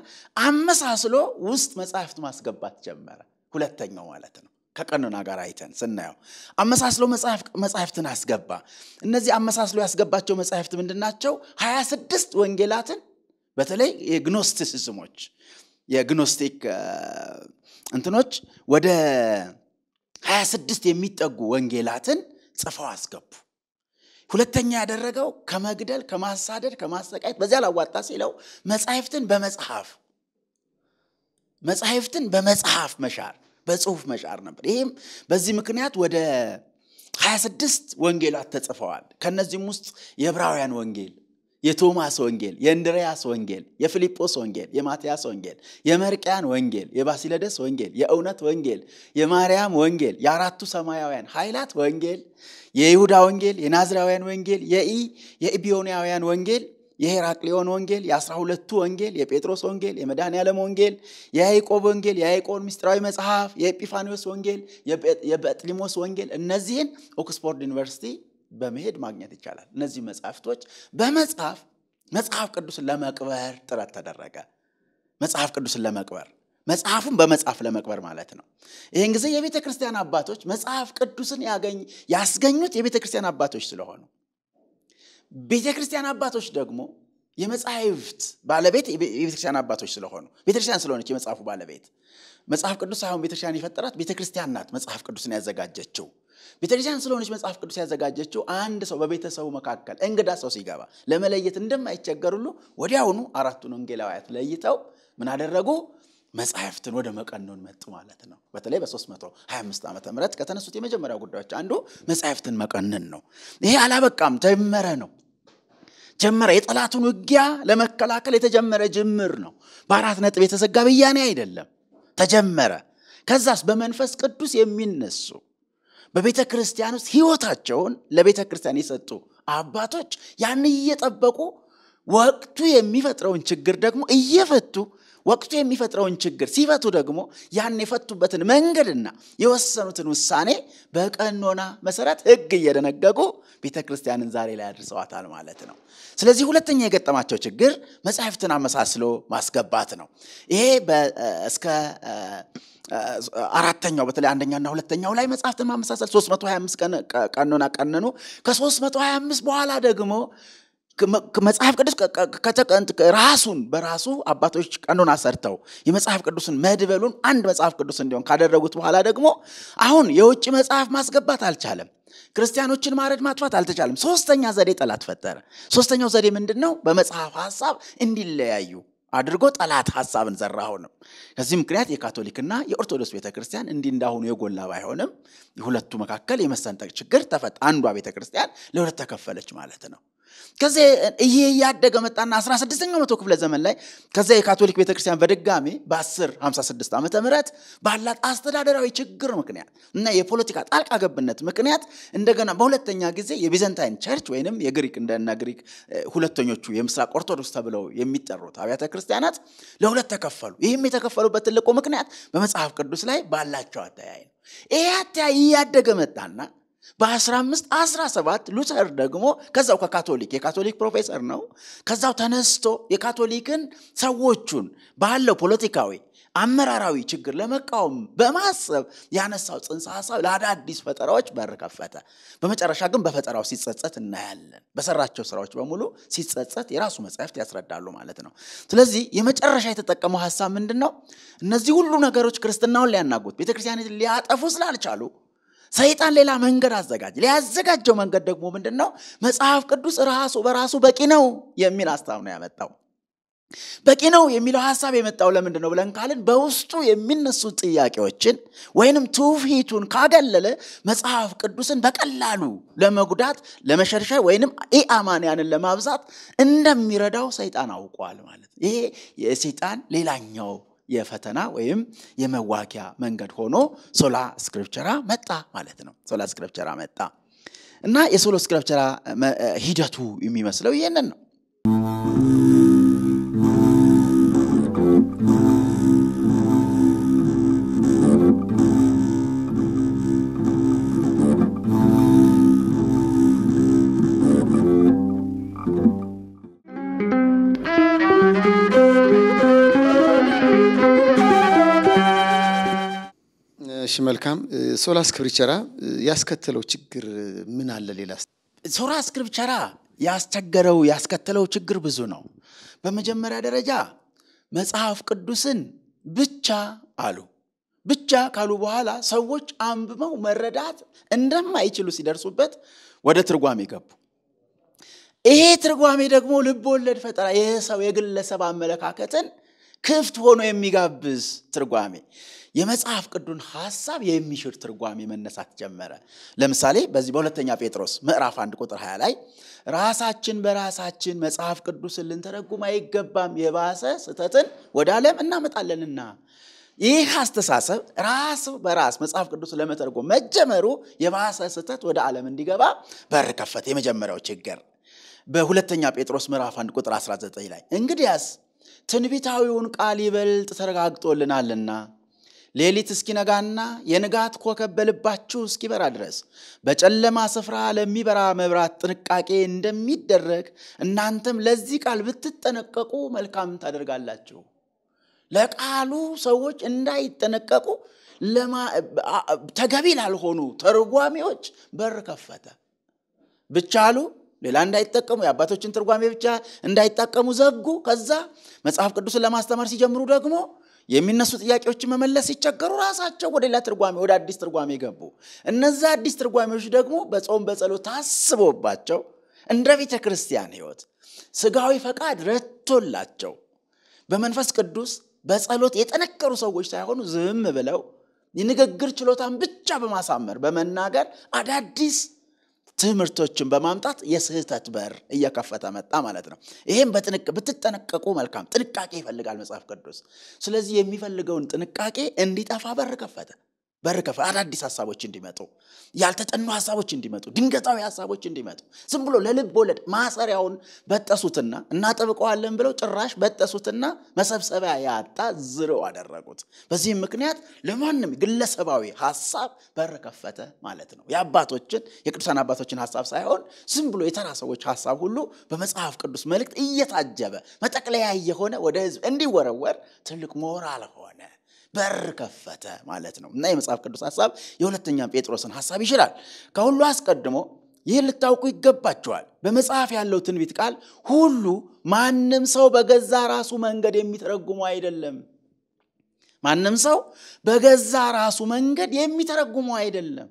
አመሳስሎ ውስጥ መጽሐፍት ማስገባት ጀመረ። ሁለተኛው ማለት ነው ከቀኖና ጋር አይተን ስናየው አመሳስሎ መጽሐፍትን አስገባ። እነዚህ አመሳስሎ ያስገባቸው መጽሐፍት ምንድን ናቸው? ሀያ ስድስት ወንጌላትን በተለይ የግኖስቲሲዝሞች የግኖስቲክ እንትኖች ወደ 26 የሚጠጉ ወንጌላትን ጽፈው አስገቡ። ሁለተኛ ያደረገው ከመግደል፣ ከማሳደድ፣ ከማሰቃየት በዚያ ላዋጣ ሲለው መጽሐፍትን በመጽሐፍ መጽሐፍትን በመጽሐፍ መሻር በጽሁፍ መሻር ነበር። ይህም በዚህ ምክንያት ወደ 26 ወንጌላት ተጽፈዋል። ከነዚህም ውስጥ የዕብራውያን ወንጌል፣ የቶማስ ወንጌል፣ የእንድሪያስ ወንጌል፣ የፊልጶስ ወንጌል፣ የማትያስ ወንጌል፣ የመርቅያን ወንጌል፣ የባሲለደስ ወንጌል፣ የእውነት ወንጌል፣ የማርያም ወንጌል፣ የአራቱ ሰማያውያን ኃይላት ወንጌል የይሁዳ ወንጌል፣ የናዝራውያን ወንጌል፣ የኢ የኢቢዮናውያን ወንጌል፣ የሄራቅሊዮን ወንጌል፣ የአስራ ሁለቱ ወንጌል፣ የጴጥሮስ ወንጌል፣ የመድኃኔ ዓለም ወንጌል፣ የያይቆብ ወንጌል፣ የያይቆብ ምስጢራዊ መጽሐፍ፣ የኤጲፋኒዎስ ወንጌል፣ የበጥሊሞስ ወንጌል እነዚህን ኦክስፎርድ ዩኒቨርሲቲ በመሄድ ማግኘት ይቻላል። እነዚህ መጽሐፍቶች በመጽሐፍ መጽሐፍ ቅዱስን ለመቅበር ጥረት ተደረገ። መጽሐፍ ቅዱስን ለመቅበር መጽሐፉን በመጽሐፍ ለመቅበር ማለት ነው። ይህን ጊዜ የቤተ ክርስቲያን አባቶች መጽሐፍ ቅዱስን ያስገኙት የቤተ ክርስቲያን አባቶች ስለሆኑ ቤተ ክርስቲያን አባቶች ደግሞ የመጽሐፍት ባለቤት የቤተክርስቲያን አባቶች ስለሆኑ ቤተክርስቲያን ስለሆነች የመጽሐፉ ባለቤት መጽሐፍ ቅዱስ አሁን ቤተክርስቲያን የፈጠራት ቤተክርስቲያን ናት መጽሐፍ ቅዱስን ያዘጋጀችው። ቤተክርስቲያን ስለሆነች መጽሐፍ ቅዱስ ያዘጋጀችው አንድ ሰው በቤተሰቡ መካከል እንግዳ ሰው ሲገባ ለመለየት እንደማይቸገር ሁሉ ወዲያውኑ አራቱን ወንጌላውያት ለይተው ምን አደረጉ? መጽሐፍትን ወደ መቀኖን መጡ ማለት ነው። በተለይ በ325 ዓመተ ምህረት ከተነሱት የመጀመሪያ ጉዳዮች አንዱ መጽሐፍትን መቀነን ነው። ይሄ አላበቃም፣ ጀመረ ነው ጀመረ። የጠላቱን ውጊያ ለመከላከል የተጀመረ ጅምር ነው። በአራት ነጥብ የተዘጋ ብያኔ አይደለም፣ ተጀመረ። ከዛስ በመንፈስ ቅዱስ የሚነሱ በቤተ ክርስቲያን ውስጥ ህይወታቸውን ለቤተ ክርስቲያን የሰጡ አባቶች ያን እየጠበቁ ወቅቱ የሚፈጥረውን ችግር ደግሞ እየፈቱ ወቅቱ የሚፈጥረውን ችግር ሲፈቱ ደግሞ ያን የፈቱበትን መንገድና የወሰኑትን ውሳኔ በቀኖና መሰረት ህግ እየደነገጉ ቤተ ክርስቲያንን ዛሬ ላይ አድርሰዋታል ማለት ነው። ስለዚህ ሁለተኛ የገጠማቸው ችግር መጽሐፍትን አመሳስሎ ማስገባት ነው። ይሄ እስከ አራተኛው በተለይ አንደኛና ሁለተኛው ላይ መጽሐፍትን ማመሳሰል 325 ቀኖና ቀነኑ። ከ325 በኋላ ደግሞ መጽሐፍ ቅዱስ ራሱን በራሱ አባቶች ቀኖና ሰርተው የመጽሐፍ ቅዱስን መድበሉን አንድ መጽሐፍ ቅዱስ እንዲሆን ካደረጉት በኋላ ደግሞ አሁን የውጭ መጽሐፍ ማስገባት አልቻለም። ክርስቲያኖችን ማረድ ማጥፋት አልተቻለም። ሶስተኛ ዘዴ ጠላት ፈጠረ። ሶስተኛው ዘዴ ምንድን ነው? በመጽሐፍ ሀሳብ እንዲለያዩ አድርጎ ጠላት ሀሳብን ዘራ። አሁንም ከዚህ ምክንያት የካቶሊክና የኦርቶዶክስ ቤተክርስቲያን ክርስቲያን እንዲህ እንዳሁኑ የጎላ ባይሆንም ሁለቱ መካከል የመሰንጠቅ ችግር ተፈታ። አንዷ ቤተክርስቲያን ለሁለት ተከፈለች ማለት ነው። ከዚ ይሄ እያደገ መጣና 16ኛው መቶ ክፍለ ዘመን ላይ ከዚ የካቶሊክ ቤተክርስቲያን በድጋሚ በ1056 ዓ ምህረት ባላት አስተዳደራዊ ችግር ምክንያት እና የፖለቲካ ጣልቃ ገብነት ምክንያት እንደገና በሁለተኛ ጊዜ የቢዘንታይን ቸርች ወይም የግሪክ እንደና ግሪክ ሁለተኞቹ የምስራቅ ኦርቶዶክስ ተብለው የሚጠሩት አብያተ ክርስቲያናት ለሁለት ተከፈሉ። ይህም የተከፈሉበት ትልቁ ምክንያት በመጽሐፍ ቅዱስ ላይ ባላቸው አተያይ ነው። ይህ አተያይ እያደገ መጣና በ15 17 ሉተር ደግሞ ከዛው ከካቶሊክ የካቶሊክ ፕሮፌሰር ነው። ከዛው ተነስቶ የካቶሊክን ሰዎቹን ባለው ፖለቲካዊ አመራራዊ ችግር ለመቃወም በማሰብ ያነሳው ጽንሰ ሀሳብ ለአዳዲስ ፈጠራዎች በር ከፈተ። በመጨረሻ ግን በፈጠራው ሲጸጸት እናያለን። በሰራቸው ስራዎች በሙሉ ሲጸጸት የራሱ መጽሐፍት ያስረዳሉ ማለት ነው። ስለዚህ የመጨረሻ የተጠቀመው ሀሳብ ምንድን ነው? እነዚህ ሁሉ ነገሮች ክርስትናውን ሊያናጉት ቤተክርስቲያን ሊያጠፉ ስላልቻሉ ሰይጣን ሌላ መንገድ አዘጋጅ ሊያዘጋጀው መንገድ ደግሞ ምንድን ነው? መጽሐፍ ቅዱስ ራሱ በራሱ በቂ ነው የሚል ሀሳብ ነው ያመጣው። በቂ ነው የሚለው ሀሳብ የመጣው ለምንድን ነው ብለን ካልን በውስጡ የሚነሱ ጥያቄዎችን ወይንም ትውፊቱን ካገለለ መጽሐፍ ቅዱስን በቀላሉ ለመጉዳት ለመሸርሸር ወይንም ኢአማንያንን ለማብዛት እንደሚረዳው ሰይጣን አውቋል ማለት ይሄ የሰይጣን ሌላኛው የፈተና ወይም የመዋጊያ መንገድ ሆኖ ሶላ ስክሪፕቸራ መጣ ማለት ነው። ሶላ ስክሪፕቸራ መጣ እና የሶሎ ስክሪፕቸራ ሂደቱ የሚመስለው ይህንን ነው። እሺ መልካም። ሶላ ስክሪፕቸራ ያስከተለው ችግር ምን አለ? ሌላ ሶላ ስክሪፕቸራ ያስቸገረው ያስከተለው ችግር ብዙ ነው። በመጀመሪያ ደረጃ መጽሐፍ ቅዱስን ብቻ አሉ። ብቻ ካሉ በኋላ ሰዎች አንብበው መረዳት እንደማይችሉ ሲደርሱበት ወደ ትርጓሜ ገቡ። ይሄ ትርጓሜ ደግሞ ልብ ወለድ ፈጠራ፣ ሰው የግለሰብ አመለካከትን ክፍት ሆኖ የሚጋብዝ ትርጓሜ የመጽሐፍ ቅዱን ሐሳብ የሚሽር ትርጓሜ መነሳት ጀመረ። ለምሳሌ በዚህ በሁለተኛ ጴጥሮስ ምዕራፍ 1 ቁጥር 20 ላይ ራሳችን በራሳችን መጽሐፍ ቅዱስን ልንተረጉም አይገባም፣ የባሰ ስህተትን ወደ ዓለም እናመጣለንና። ይህ አስተሳሰብ ራስ በራስ መጽሐፍ ቅዱስ ለመተርጎም መጀመሩ የባሰ ስህተት ወደ ዓለም እንዲገባ በር ከፈተ። የመጀመሪያው ችግር በሁለተኛ ጴጥሮስ ምዕራፍ 1 ቁጥር 19 ላይ እንግዲያስ ትንቢታዊውን ቃል ይበልጥ ተረጋግጦልናልና ሌሊት እስኪነጋና የንጋት ኮከብ በልባችሁ እስኪበራ ድረስ በጨለማ ስፍራ ለሚበራ መብራት ጥንቃቄ እንደሚደረግ እናንተም ለዚህ ቃል ብትጠነቀቁ መልካም ታደርጋላችሁ። ለቃሉ ሰዎች እንዳይጠነቀቁ ተገቢ ላልሆኑ ተርጓሚዎች በር ከፈተ። ብቻሉ ሌላ እንዳይጠቀሙ የአባቶችን ትርጓሜ ብቻ እንዳይጠቀሙ ዘጉ። ከዛ መጽሐፍ ቅዱስን ለማስተማር ሲጀምሩ ደግሞ የሚነሱ ጥያቄዎችን መመለስ ሲቸገሩ ራሳቸው ወደ ሌላ ትርጓሜ ወደ አዲስ ትርጓሜ ገቡ። እነዚህ አዲስ ትርጓሜዎች ደግሞ በጾም በጸሎት ታስቦባቸው እንደ ቤተ ክርስቲያን ሕይወት ስጋዊ ፈቃድ ረቶላቸው በመንፈስ ቅዱስ በጸሎት የጠነከሩ ሰዎች ሳይሆኑ ዝም ብለው የንግግር ችሎታን ብቻ በማሳመር በመናገር አዳዲስ ትምህርቶችን በማምጣት የስህተት በር እየከፈተ መጣ ማለት ነው። ይህም ብትጠነቀቁ መልካም። ጥንቃቄ ይፈልጋል መጽሐፍ ቅዱስ። ስለዚህ የሚፈልገውን ጥንቃቄ እንዲጠፋ በር ከፈተ። በር ከፍ አዳዲስ ሀሳቦች እንዲመጡ ያልተጠኑ ሀሳቦች እንዲመጡ ድንገታዊ ሀሳቦች እንዲመጡ ዝም ብሎ ለልብ ወለድ ማሰሪያውን በጠሱትና እናጠብቀዋለን ብለው ጭራሽ በጠሱትና መሰብሰቢያ ያጣ ዝሮ አደረጉት። በዚህም ምክንያት ለማንም ግለሰባዊ ሀሳብ በር ከፈተ ማለት ነው። የአባቶችን የቅዱሳን አባቶችን ሀሳብ ሳይሆን ዝም ብሎ የተራ ሰዎች ሀሳብ ሁሉ በመጽሐፍ ቅዱስ መልእክት እየታጀበ መጠቅለያ የሆነ ወደ ህዝብ እንዲወረወር ትልቅ ሞራል ሆነ። በር ከፈተ ማለት ነው እና የመጽሐፍ ቅዱስ ሀሳብ የሁለተኛ ጴጥሮስን ሀሳብ ይችላል። ከሁሉ አስቀድሞ ይህን ልታውቁ ይገባቸዋል። በመጽሐፍ ያለው ትንቢት ቃል ሁሉ ማንም ሰው በገዛ ራሱ መንገድ የሚተረጉመው አይደለም። ማንም ሰው በገዛ ራሱ መንገድ የሚተረጉመው አይደለም።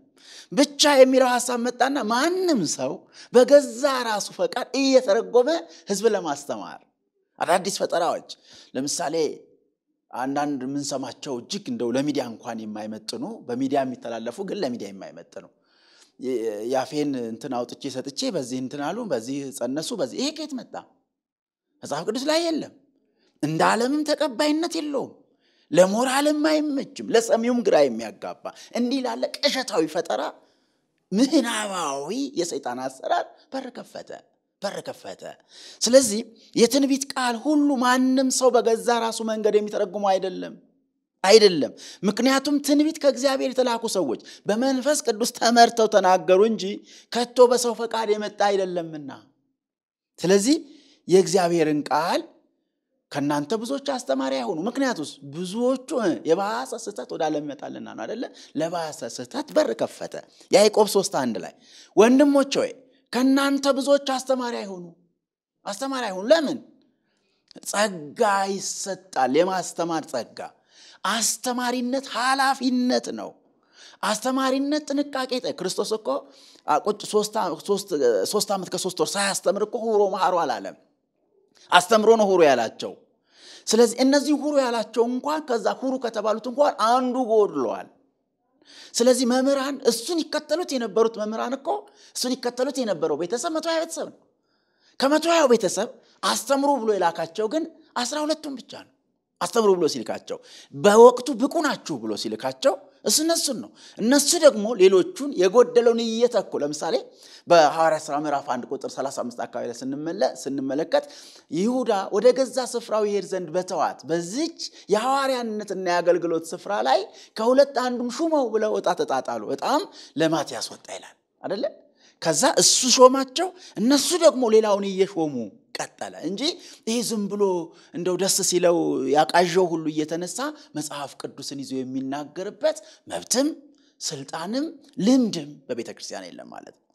ብቻ የሚለው ሀሳብ መጣና ማንም ሰው በገዛ ራሱ ፈቃድ እየተረጎመ ህዝብ ለማስተማር አዳዲስ ፈጠራዎች ለምሳሌ አንዳንድ የምንሰማቸው እጅግ እንደው ለሚዲያ እንኳን የማይመጥኑ በሚዲያ የሚተላለፉ ግን ለሚዲያ የማይመጥኑ ያፌን እንትን አውጥቼ ሰጥቼ በዚህ እንትን አሉ፣ በዚህ ጸነሱ፣ በዚህ ይሄ ከየት መጣ? መጽሐፍ ቅዱስ ላይ የለም። እንደ ዓለምም ተቀባይነት የለውም። ለሞራልም አይመችም፣ ለሰሚውም ግራ የሚያጋባ እንዲህ ላለ ቀሸታዊ ፈጠራ ምህናባዊ የሰይጣን አሰራር በር ከፈተ። በር ከፈተ። ስለዚህ የትንቢት ቃል ሁሉ ማንም ሰው በገዛ ራሱ መንገድ የሚተረጉመው አይደለም አይደለም። ምክንያቱም ትንቢት ከእግዚአብሔር የተላኩ ሰዎች በመንፈስ ቅዱስ ተመርተው ተናገሩ እንጂ ከቶ በሰው ፈቃድ የመጣ አይደለምና። ስለዚህ የእግዚአብሔርን ቃል ከእናንተ ብዙዎች አስተማሪ አይሆኑ። ምክንያቱስ ብዙዎቹ የባሰ ስህተት ወደ ዓለም ይመጣልና ነው አደለ? ለባሰ ስህተት በር ከፈተ። ያዕቆብ ሶስት አንድ ላይ ወንድሞች ወይ ከእናንተ ብዙዎች አስተማሪ አይሆኑ አስተማሪ አይሆኑ ለምን ጸጋ ይሰጣል የማስተማር ጸጋ አስተማሪነት ሀላፊነት ነው አስተማሪነት ጥንቃቄ ክርስቶስ እኮ ቁጭ ሶስት ዓመት ከሶስት ወር ሳያስተምር እኮ ሁሮ ማሩ አላለም አስተምሮ ነው ሁሩ ያላቸው ስለዚህ እነዚህ ሁሩ ያላቸው እንኳን ከዛ ሁሩ ከተባሉት እንኳን አንዱ ጎድለዋል ስለዚህ መምህራን እሱን ይከተሉት የነበሩት መምህራን እኮ እሱን ይከተሉት የነበረው ቤተሰብ መቶ ሀያ ቤተሰብ ነው ከመቶ ሀያው ቤተሰብ አስተምሩ ብሎ የላካቸው ግን አስራ ሁለቱም ብቻ ነው አስተምሩ ብሎ ሲልካቸው በወቅቱ ብቁ ናችሁ ብሎ ሲልካቸው እሱ እነሱን ነው። እነሱ ደግሞ ሌሎቹን የጎደለውን እየተኩ ለምሳሌ በሐዋርያ ሥራ ምዕራፍ 1 ቁጥር 35 አካባቢ ላይ ስንመለከት ይሁዳ ወደ ገዛ ስፍራው ይሄድ ዘንድ በተዋት በዚች የሐዋርያነትና የአገልግሎት ስፍራ ላይ ከሁለት አንዱም ሹመው ብለው ወጣ ተጣጣሉ። በጣም ለማትያስ ወጣ ይላል አደለ? ከዛ እሱ ሾማቸው፣ እነሱ ደግሞ ሌላውን እየሾሙ ቀጠለ እንጂ ይህ ዝም ብሎ እንደው ደስ ሲለው ያቃዣው ሁሉ እየተነሳ መጽሐፍ ቅዱስን ይዞ የሚናገርበት መብትም ስልጣንም ልምድም በቤተ ክርስቲያን የለም ማለት ነው።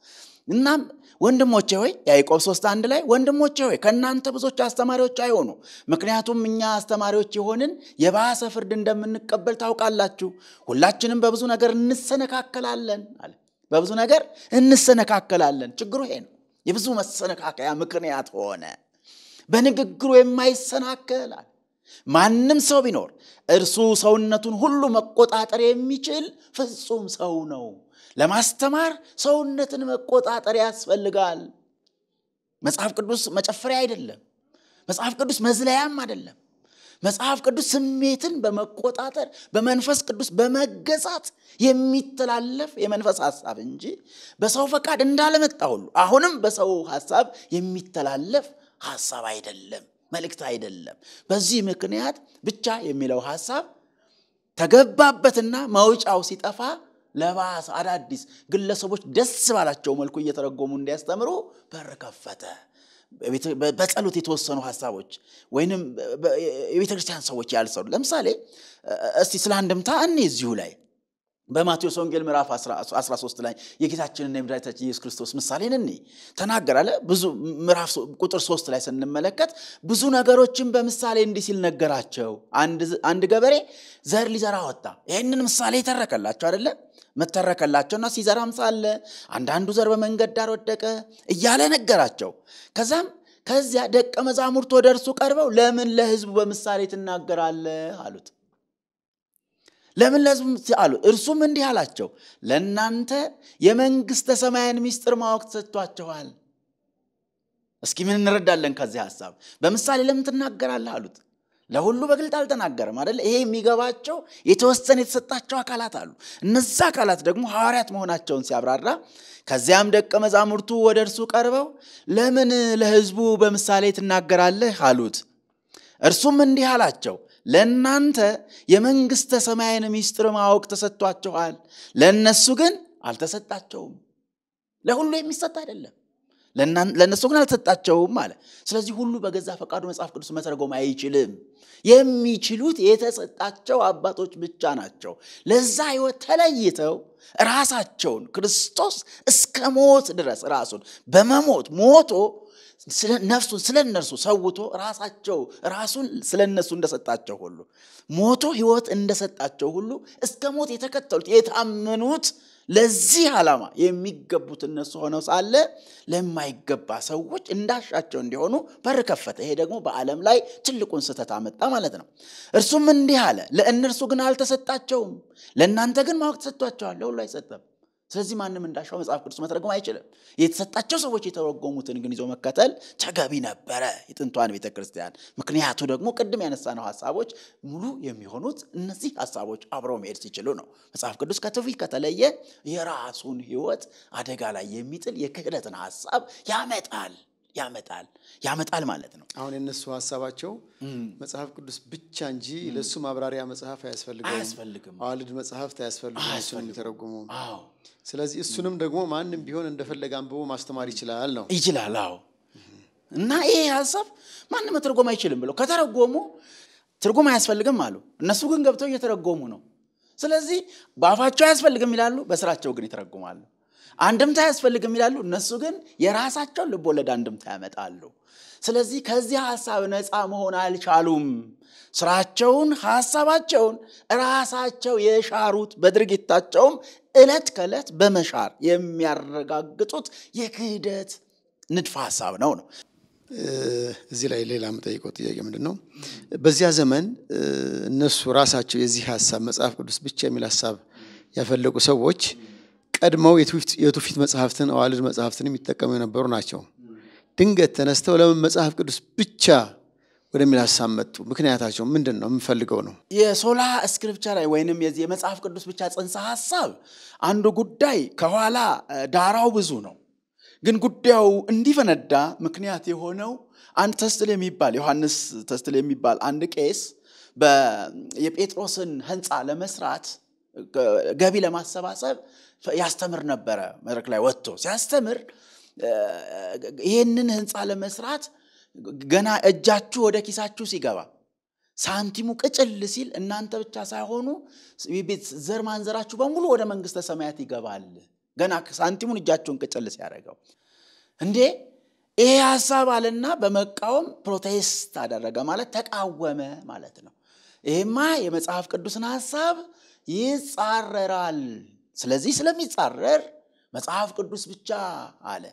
እናም ወንድሞቼ ሆይ ያዕቆብ ሶስት አንድ ላይ ወንድሞቼ ሆይ ከእናንተ ብዙዎች አስተማሪዎች አይሆኑ፣ ምክንያቱም እኛ አስተማሪዎች የሆንን የባሰ ፍርድ እንደምንቀበል ታውቃላችሁ። ሁላችንም በብዙ ነገር እንሰነካከላለን አለ። በብዙ ነገር እንሰነካከላለን። ችግሩ ይሄ ነው። የብዙ መሰነካከያ ምክንያት ሆነ። በንግግሩ የማይሰናከላል ማንም ሰው ቢኖር እርሱ ሰውነቱን ሁሉ መቆጣጠር የሚችል ፍጹም ሰው ነው። ለማስተማር ሰውነትን መቆጣጠር ያስፈልጋል። መጽሐፍ ቅዱስ መጨፈሪያ አይደለም። መጽሐፍ ቅዱስ መዝለያም አይደለም። መጽሐፍ ቅዱስ ስሜትን በመቆጣጠር በመንፈስ ቅዱስ በመገዛት የሚተላለፍ የመንፈስ ሀሳብ እንጂ በሰው ፈቃድ እንዳለመጣ ሁሉ አሁንም በሰው ሀሳብ የሚተላለፍ ሀሳብ አይደለም፣ መልእክት አይደለም። በዚህ ምክንያት ብቻ የሚለው ሀሳብ ተገባበትና መውጫው ሲጠፋ ለባስ አዳዲስ ግለሰቦች ደስ ባላቸው መልኩ እየተረጎሙ እንዲያስተምሩ በር ከፈተ። በጸሎት የተወሰኑ ሀሳቦች ወይንም የቤተ ክርስቲያን ሰዎች ያልሰሩ ለምሳሌ እስቲ ስለ አንድምታ እኔ እዚሁ ላይ በማቴዎስ ወንጌል ምዕራፍ 13 ላይ የጌታችንና የመድኃኒታችን ኢየሱስ ክርስቶስ ምሳሌ እኒ ተናገራለ ብዙ ምዕራፍ ቁጥር 3 ላይ ስንመለከት ብዙ ነገሮችን በምሳሌ እንዲህ ሲል ነገራቸው አንድ ገበሬ ዘር ሊዘራ ወጣ ይህንን ምሳሌ ይተረከላቸው አይደለም መተረከላቸውና ሲዘራም ሳለ አንዳንዱ ዘር በመንገድ ዳር ወደቀ እያለ ነገራቸው። ከዛም ከዚያ ደቀ መዛሙርት ወደ እርሱ ቀርበው ለምን ለህዝቡ በምሳሌ ትናገራለህ አሉት። ለምን ለህዝቡ አሉ? እርሱም እንዲህ አላቸው፣ ለእናንተ የመንግሥተ ሰማያን ምስጢር ማወቅ ተሰጥቷችኋል። እስኪ ምን እንረዳለን ከዚህ ሀሳብ? በምሳሌ ለምን ትናገራለህ አሉት። ለሁሉ በግልጥ አልተናገረም አደለ ይሄ የሚገባቸው የተወሰነ የተሰጣቸው አካላት አሉ እነዛ አካላት ደግሞ ሐዋርያት መሆናቸውን ሲያብራራ ከዚያም ደቀ መዛሙርቱ ወደ እርሱ ቀርበው ለምን ለህዝቡ በምሳሌ ትናገራለህ አሉት እርሱም እንዲህ አላቸው ለእናንተ የመንግሥተ ሰማያን ሚስጥር ማወቅ ተሰጥቷችኋል ለእነሱ ግን አልተሰጣቸውም ለሁሉ የሚሰጥ አይደለም ለእነሱ ግን አልሰጣቸውም አለ። ስለዚህ ሁሉ በገዛ ፈቃዱ መጽሐፍ ቅዱስ መተርጎም አይችልም። የሚችሉት የተሰጣቸው አባቶች ብቻ ናቸው። ለዛ ሕይወት ተለይተው ራሳቸውን ክርስቶስ እስከ ሞት ድረስ ራሱን በመሞት ሞቶ ነፍሱን ስለ እነርሱ ሰውቶ ራሳቸው ራሱን ስለ እነሱ እንደሰጣቸው ሁሉ ሞቶ ሕይወት እንደሰጣቸው ሁሉ እስከ ሞት የተከተሉት የታመኑት ለዚህ ዓላማ የሚገቡት እነሱ ሆነው ሳለ ለማይገባ ሰዎች እንዳሻቸው እንዲሆኑ በር ከፈተ። ይሄ ደግሞ በዓለም ላይ ትልቁን ስህተት አመጣ ማለት ነው። እርሱም እንዲህ አለ፣ ለእነርሱ ግን አልተሰጣቸውም፣ ለእናንተ ግን ማወቅ ተሰጥቷቸዋል። ለሁሉ አይሰጠም። ስለዚህ ማንም እንዳሻው መጽሐፍ ቅዱስ መተረጎም አይችልም። የተሰጣቸው ሰዎች የተረጎሙትን ግን ይዞ መከተል ተገቢ ነበረ የጥንቷን ቤተ ክርስቲያን። ምክንያቱ ደግሞ ቅድም ያነሳነው ሀሳቦች ሙሉ የሚሆኑት እነዚህ ሀሳቦች አብረው መሄድ ሲችሉ ነው። መጽሐፍ ቅዱስ ከትውፊት ከተለየ የራሱን ሕይወት አደጋ ላይ የሚጥል የክህደትን ሀሳብ ያመጣል። ያመጣል ያመጣል ማለት ነው። አሁን የነሱ ሀሳባቸው መጽሐፍ ቅዱስ ብቻ እንጂ ለእሱ ማብራሪያ መጽሐፍ አያስፈልግም፣ አዋልድ መጽሐፍት አያስፈልግም እሱ ስለዚህ እሱንም ደግሞ ማንም ቢሆን እንደፈለገ አንብቦ ማስተማር ይችላል ነው ይችላል። አዎ እና ይሄ ሀሳብ ማንም መተርጎም አይችልም ብለው ከተረጎሙ ትርጉም አያስፈልግም አሉ። እነሱ ግን ገብተው እየተረጎሙ ነው። ስለዚህ በአፋቸው አያስፈልግም ይላሉ፣ በስራቸው ግን ይተረጉማሉ። አንድምታ አያስፈልግም ይላሉ። እነሱ ግን የራሳቸውን ልቦለድ አንድምታ ያመጣሉ። ስለዚህ ከዚህ ሐሳብ ነፃ መሆን አልቻሉም። ስራቸውን፣ ሐሳባቸውን ራሳቸው የሻሩት በድርጊታቸውም እለት ከእለት በመሻር የሚያረጋግጡት የክህደት ንድፈ ሐሳብ ነው ነው እዚህ ላይ ሌላ የምጠይቀው ጥያቄ ምንድን ነው? በዚያ ዘመን እነሱ ራሳቸው የዚህ ሐሳብ መጽሐፍ ቅዱስ ብቻ የሚል ሐሳብ ያፈለቁ ሰዎች ቀድመው የትውፊት መጽሐፍትን አዋልድ መጽሐፍትን የሚጠቀሙ የነበሩ ናቸው። ድንገት ተነስተው ለምን መጽሐፍ ቅዱስ ብቻ ወደሚል ሀሳብ መጡ። ምክንያታቸው ምንድን ነው? የምንፈልገው ነው። የሶላ ስክሪፕቸር ወይንም የዚህ የመጽሐፍ ቅዱስ ብቻ ጽንሰ ሀሳብ አንዱ ጉዳይ ከኋላ ዳራው ብዙ ነው፣ ግን ጉዳዩ እንዲፈነዳ ምክንያት የሆነው አንድ ተስትል የሚባል ዮሐንስ ተስትል የሚባል አንድ ቄስ የጴጥሮስን ህንፃ ለመስራት ገቢ ለማሰባሰብ ያስተምር ነበረ። መድረክ ላይ ወጥቶ ሲያስተምር ይህንን ህንፃ ለመስራት ገና እጃችሁ ወደ ኪሳችሁ ሲገባ ሳንቲሙ ቅጭል ሲል እናንተ ብቻ ሳይሆኑ ቤት ዘር ማንዘራችሁ በሙሉ ወደ መንግስተ ሰማያት ይገባል። ገና ሳንቲሙን እጃችሁን ቅጭል ሲያደርገው እንዴ ይሄ ሀሳብ አለና በመቃወም ፕሮቴስት አደረገ ማለት ተቃወመ ማለት ነው። ይሄማ የመጽሐፍ ቅዱስን ሀሳብ ይጻረራል። ስለዚህ ስለሚጻረር መጽሐፍ ቅዱስ ብቻ አለ።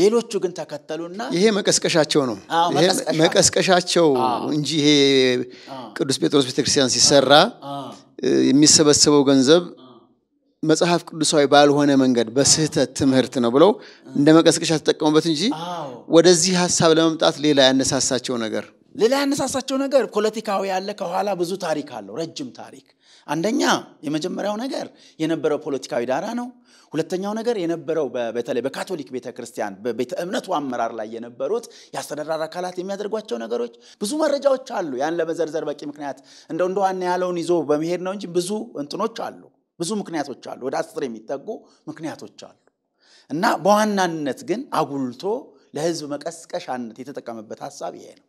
ሌሎቹ ግን ተከተሉና ይሄ መቀስቀሻቸው ነው መቀስቀሻቸው እንጂ ይሄ ቅዱስ ጴጥሮስ ቤተክርስቲያን ሲሰራ የሚሰበሰበው ገንዘብ መጽሐፍ ቅዱሳዊ ባልሆነ መንገድ በስህተት ትምህርት ነው ብለው እንደ መቀስቀሻ ተጠቀሙበት እንጂ ወደዚህ ሀሳብ ለመምጣት ሌላ ያነሳሳቸው ነገር ሌላ ያነሳሳቸው ነገር ፖለቲካዊ ያለ ከኋላ ብዙ ታሪክ አለው፣ ረጅም ታሪክ። አንደኛ የመጀመሪያው ነገር የነበረው ፖለቲካዊ ዳራ ነው። ሁለተኛው ነገር የነበረው በተለይ በካቶሊክ ቤተ ክርስቲያን በቤተ እምነቱ አመራር ላይ የነበሩት የአስተዳደር አካላት የሚያደርጓቸው ነገሮች ብዙ መረጃዎች አሉ። ያን ለመዘርዘር በቂ ምክንያት እንደው እንደዋና ያለውን ይዞ በመሄድ ነው እንጂ ብዙ እንትኖች አሉ፣ ብዙ ምክንያቶች አሉ፣ ወደ አስር የሚጠጉ ምክንያቶች አሉ እና በዋናነት ግን አጉልቶ ለህዝብ መቀስቀሻነት የተጠቀመበት ሀሳብ ይሄ ነው።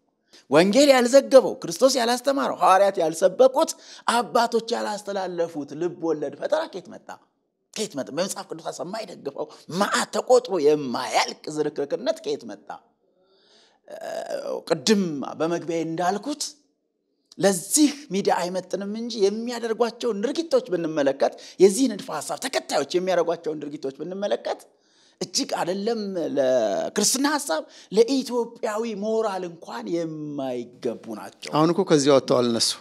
ወንጌል ያልዘገበው ክርስቶስ ያላስተማረው ሐዋርያት ያልሰበቁት አባቶች ያላስተላለፉት ልብ ወለድ ፈጠራ ኬት መጣ ከየት መጣ? በመጽሐፍ ቅዱስ የማይደግፈው መዓት ተቆጥሮ የማያልቅ ዝርክርክነት ከየት መጣ? ቅድም በመግቢያ እንዳልኩት ለዚህ ሚዲያ አይመጥንም እንጂ የሚያደርጓቸውን ድርጊቶች ብንመለከት የዚህ ንድፈ ሀሳብ ተከታዮች የሚያደርጓቸውን ድርጊቶች ብንመለከት እጅግ አይደለም ለክርስትና ሀሳብ ለኢትዮጵያዊ ሞራል እንኳን የማይገቡ ናቸው። አሁን እኮ ከዚ ወጥተዋል እነሱ።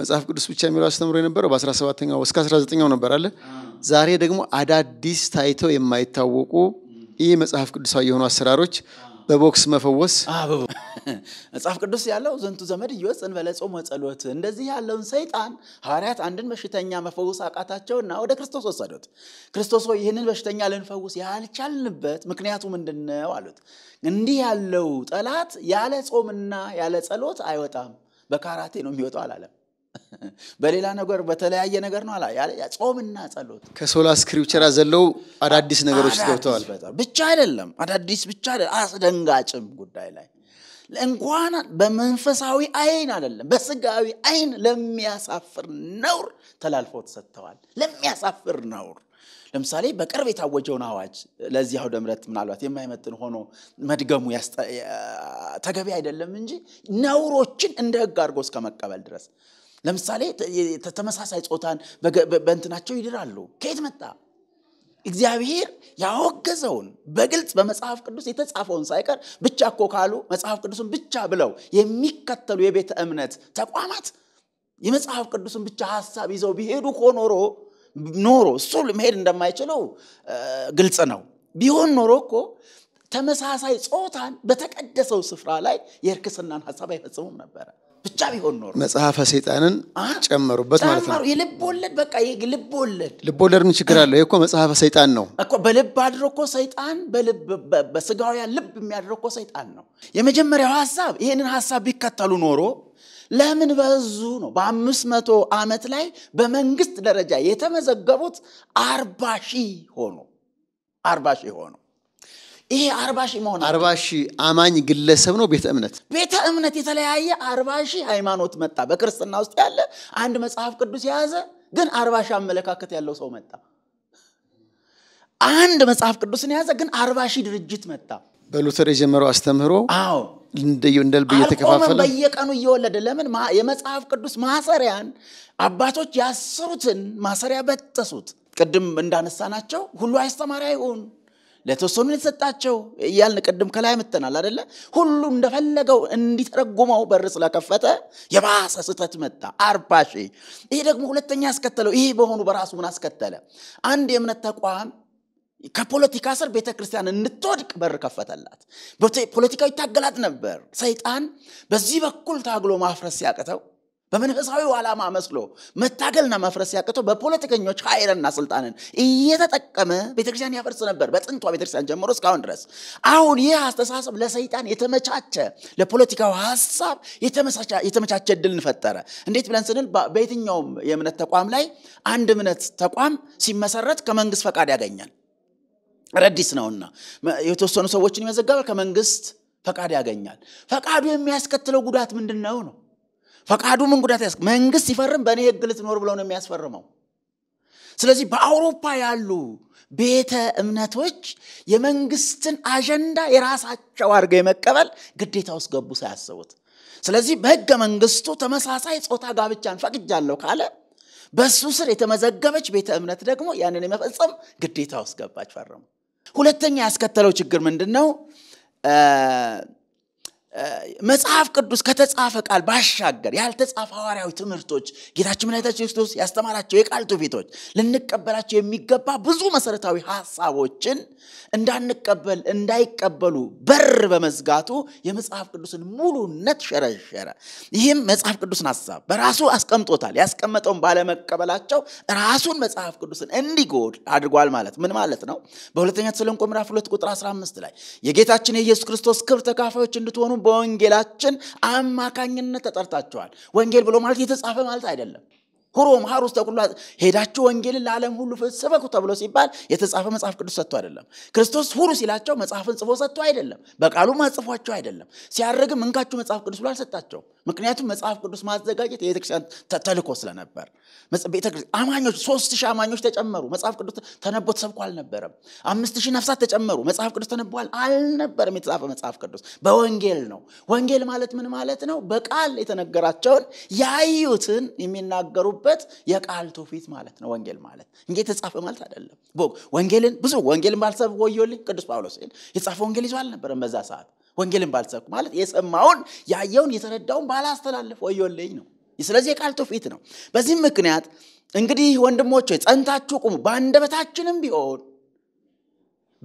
መጽሐፍ ቅዱስ ብቻ የሚለው አስተምሮ የነበረው በ17ኛው እስከ 19ኛው ነበር አለ። ዛሬ ደግሞ አዳዲስ ታይተው የማይታወቁ ይህ መጽሐፍ ቅዱሳዊ የሆኑ አሰራሮች በቦክስ መፈወስ መጽሐፍ ቅዱስ ያለው ዘንቱ ዘመድ እየወፅን በለጾም ወጸሎት። እንደዚህ ያለውን ሰይጣን ሐዋርያት አንድን በሽተኛ መፈወስ አቃታቸውና ወደ ክርስቶስ ወሰዱት። ክርስቶስ ሆይ ይህንን በሽተኛ ልንፈውስ ያልቻልንበት ምክንያቱ ምንድን ነው አሉት። እንዲህ ያለው ጠላት ያለ ጾምና ያለ ጸሎት አይወጣም፣ በካራቴ ነው የሚወጣው አላለም። በሌላ ነገር በተለያየ ነገር ነው አላ ጾምና ጸሎት ከሶላ ስክሪፕቸራ ዘለው አዳዲስ ነገሮች ገብተዋል። ብቻ አይደለም አዳዲስ ብቻ አስደንጋጭም ጉዳይ ላይ እንኳን በመንፈሳዊ አይን አይደለም በስጋዊ አይን ለሚያሳፍር ነውር ተላልፎ ተሰጥተዋል። ለሚያሳፍር ነውር ለምሳሌ በቅርብ የታወጀውን አዋጅ ለዚህ አውደ ምሕረት ምናልባት የማይመጥን ሆኖ መድገሙ ተገቢ አይደለም እንጂ ነውሮችን እንደ ህግ አድርጎ እስከ መቀበል ድረስ ለምሳሌ ተመሳሳይ ጾታን በእንትናቸው ይድራሉ። ከየት መጣ? እግዚአብሔር ያወገዘውን በግልጽ በመጽሐፍ ቅዱስ የተጻፈውን ሳይቀር ብቻ እኮ ካሉ መጽሐፍ ቅዱስን ብቻ ብለው የሚከተሉ የቤተ እምነት ተቋማት የመጽሐፍ ቅዱስን ብቻ ሀሳብ ይዘው ቢሄዱ ኮ ኖሮ ኖሮ እሱ መሄድ እንደማይችለው ግልጽ ነው። ቢሆን ኖሮ እኮ ተመሳሳይ ጾታን በተቀደሰው ስፍራ ላይ የእርክስናን ሀሳብ አይፈጽሙም ነበረ። ብቻ ቢሆን ኖሮ መጽሐፈ ሰይጣንን ጨመሩበት ማለት ነው። የልብ ወለድ በቃ ልብ ወለድ ልብ ወለድ ምን ችግር አለው? ይህ እኮ መጽሐፈ ሰይጣን ነው እኮ። በልብ አድሮ እኮ ሰይጣን በስጋውያን ልብ የሚያድረው እኮ ሰይጣን ነው። የመጀመሪያው ሀሳብ ይህንን ሀሳብ ቢከተሉ ኖሮ ለምን በዙ ነው። በአምስት መቶ ዓመት ላይ በመንግስት ደረጃ የተመዘገቡት አርባ ሺህ ሆኑ። አርባ ሺህ ሆኑ። ይሄ አርባ ሺህ መሆን አርባ ሺህ አማኝ ግለሰብ ነው ቤተ እምነት። ቤተ እምነት የተለያየ አርባ ሺህ ሃይማኖት መጣ። በክርስትና ውስጥ ያለ አንድ መጽሐፍ ቅዱስ የያዘ ግን አርባ ሺህ አመለካከት ያለው ሰው መጣ። አንድ መጽሐፍ ቅዱስን የያዘ ግን አርባ ሺህ ድርጅት መጣ። በሉተር የጀመረው አስተምህሮ አዎ እንደልብ እየተከፋፈለ በየቀኑ እየወለደ ለምን የመጽሐፍ ቅዱስ ማሰሪያን አባቶች ያሰሩትን ማሰሪያ በጠሱት። ቅድም እንዳነሳ ናቸው ሁሉ አስተማሪ አይሆኑ ለተወሰኑ የተሰጣቸው እያልን ቅድም ከላይ ምትናል አደለ? ሁሉ እንደፈለገው እንዲተረጉመው በር ስለከፈተ የባሰ ስህተት መጣ። አርባ ሺህ ይሄ ደግሞ ሁለተኛ ያስከተለው ይሄ በሆኑ በራሱ ምን አስከተለ? አንድ የእምነት ተቋም ከፖለቲካ ስር ቤተ ክርስቲያን እንድትወድቅ በር ከፈተላት። ፖለቲካው ይታገላት ነበር። ሰይጣን በዚህ በኩል ታግሎ ማፍረስ ሲያቅተው በመንፈሳዊ ዓላማ መስሎ መታገልና መፍረስ ሲያቅተው በፖለቲከኞች ኃይልና ስልጣንን እየተጠቀመ ቤተክርስቲያን ያፈርስ ነበር በጥንቷ ቤተክርስቲያን ጀምሮ እስካሁን ድረስ። አሁን ይህ አስተሳሰብ ለሰይጣን የተመቻቸ ለፖለቲካው ሀሳብ የተመቻቸ እድልን ፈጠረ። እንዴት ብለን ስንል በየትኛውም የእምነት ተቋም ላይ አንድ እምነት ተቋም ሲመሰረት ከመንግስት ፈቃድ ያገኛል። ረዲስ ነውና የተወሰኑ ሰዎችን ይመዘገባል፣ ከመንግስት ፈቃድ ያገኛል። ፈቃዱ የሚያስከትለው ጉዳት ምንድን ነው ነው ፈቃዱ ምን ጉዳት ያስ መንግስት ሲፈርም በእኔ ህግ ልትኖር ብለው ነው የሚያስፈርመው። ስለዚህ በአውሮፓ ያሉ ቤተ እምነቶች የመንግስትን አጀንዳ የራሳቸው አድርገው የመቀበል ግዴታ ውስጥ ገቡ ሳያስቡት። ስለዚህ በህገ መንግስቱ ተመሳሳይ ጾታ ጋብቻን ፈቅጃለሁ ካለ በሱ ስር የተመዘገበች ቤተ እምነት ደግሞ ያንን የመፈጸም ግዴታ ውስጥ ገባች፣ ፈረሙ። ሁለተኛ ያስከተለው ችግር ምንድን ነው? መጽሐፍ ቅዱስ ከተጻፈ ቃል ባሻገር ያልተጻፈ ሐዋርያዊ ትምህርቶች ጌታችን መድኃኒታችን ክርስቶስ ያስተማራቸው የቃል ትውፊቶች ልንቀበላቸው የሚገባ ብዙ መሰረታዊ ሀሳቦችን እንዳንቀበል እንዳይቀበሉ በር በመዝጋቱ የመጽሐፍ ቅዱስን ሙሉነት ሸረሸረ። ይህም መጽሐፍ ቅዱስን ሀሳብ በራሱ አስቀምጦታል። ያስቀመጠውን ባለመቀበላቸው ራሱን መጽሐፍ ቅዱስን እንዲጎድ አድርጓል። ማለት ምን ማለት ነው? በሁለተኛ ተሰሎንቄ ምዕራፍ 2 ቁጥር 15 ላይ የጌታችን የኢየሱስ ክርስቶስ ክብር ተካፋዮች እንድትሆኑ በወንጌላችን አማካኝነት ተጠርታችኋል። ወንጌል ብሎ ማለት የተጻፈ ማለት አይደለም። ሁሮ መሐር ውስጥ ተኩላ ሄዳችሁ ወንጌልን ለዓለም ሁሉ ስበኩ ተብሎ ሲባል የተጻፈ መጽሐፍ ቅዱስ ሰጥቶ አይደለም። ክርስቶስ ሁሩ ሲላቸው መጽሐፍን ጽፎ ሰጥቶ አይደለም። በቃሉ አጽፏቸው አይደለም። ሲያርግም እንካችሁ መጽሐፍ ቅዱስ ብሎ አልሰጣቸውም። ምክንያቱም መጽሐፍ ቅዱስ ማዘጋጀት የቤተክርስቲያን ተልኮ ስለነበር አማኞች ሶስት ሺህ አማኞች ተጨመሩ። መጽሐፍ ቅዱስ ተነቦ ተሰብኮ አልነበረም። አምስት ሺህ ነፍሳት ተጨመሩ። መጽሐፍ ቅዱስ ተነቧል አልነበረም። የተጻፈ መጽሐፍ ቅዱስ በወንጌል ነው። ወንጌል ማለት ምን ማለት ነው? በቃል የተነገራቸውን ያዩትን የሚናገሩበት የቃል ትውፊት ማለት ነው። ወንጌል ማለት እንጂ የተጻፈ ማለት አይደለም። ወንጌልን ብዙ ወንጌልን ባልሰብ ወዮልኝ ቅዱስ ጳውሎስ የተጻፈ ወንጌል ይዞ አልነበረም በዛ ሰዓት ወንጌልን ባልሰብኩ ማለት የሰማውን ያየውን የተረዳውን ባላስተላልፍ ወዮልኝ ነው። ስለዚህ የቃል ትውፊት ነው። በዚህም ምክንያት እንግዲህ ወንድሞች ሆይ ጸንታችሁ ቁሙ። በአንደበታችንም ቢሆን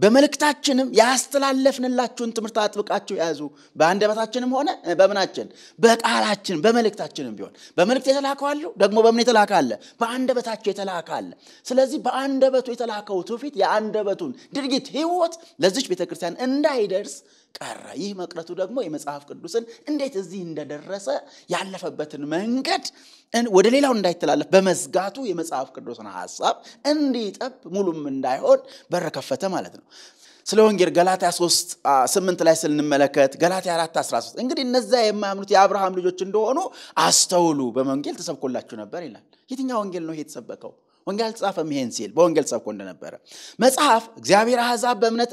በመልእክታችንም ያስተላለፍንላችሁን ትምህርት አጥብቃችሁ የያዙ በአንደበታችንም ሆነ በምናችን በቃላችን በመልእክታችንም ቢሆን በመልእክት የተላከው ደግሞ በምን የተላከ አለ? በአንደበታቸው የተላከ አለ። ስለዚህ በአንደበቱ የተላከው ትውፊት የአንደበቱን ድርጊት ህይወት ለዚች ቤተክርስቲያን እንዳይደርስ ቀረ። ይህ መቅረቱ ደግሞ የመጽሐፍ ቅዱስን እንዴት እዚህ እንደደረሰ ያለፈበትን መንገድ ወደ ሌላው እንዳይተላለፍ በመዝጋቱ የመጽሐፍ ቅዱስን ሀሳብ እንዲጠብ ሙሉም እንዳይሆን በር ከፈተ ማለት ነው። ስለ ወንጌል ገላትያ 3 8 ላይ ስንመለከት ገላትያ 4 13 እንግዲህ እነዚያ የማያምኑት የአብርሃም ልጆች እንደሆኑ አስተውሉ፣ በወንጌል ተሰብኮላችሁ ነበር ይላል። የትኛው ወንጌል ነው ይሄ የተሰበከው? ወንጌል አልጻፈም። ይሄን ሲል በወንጌል ጽፎ እንደነበረ መጽሐፍ እግዚአብሔር አሕዛብ በእምነት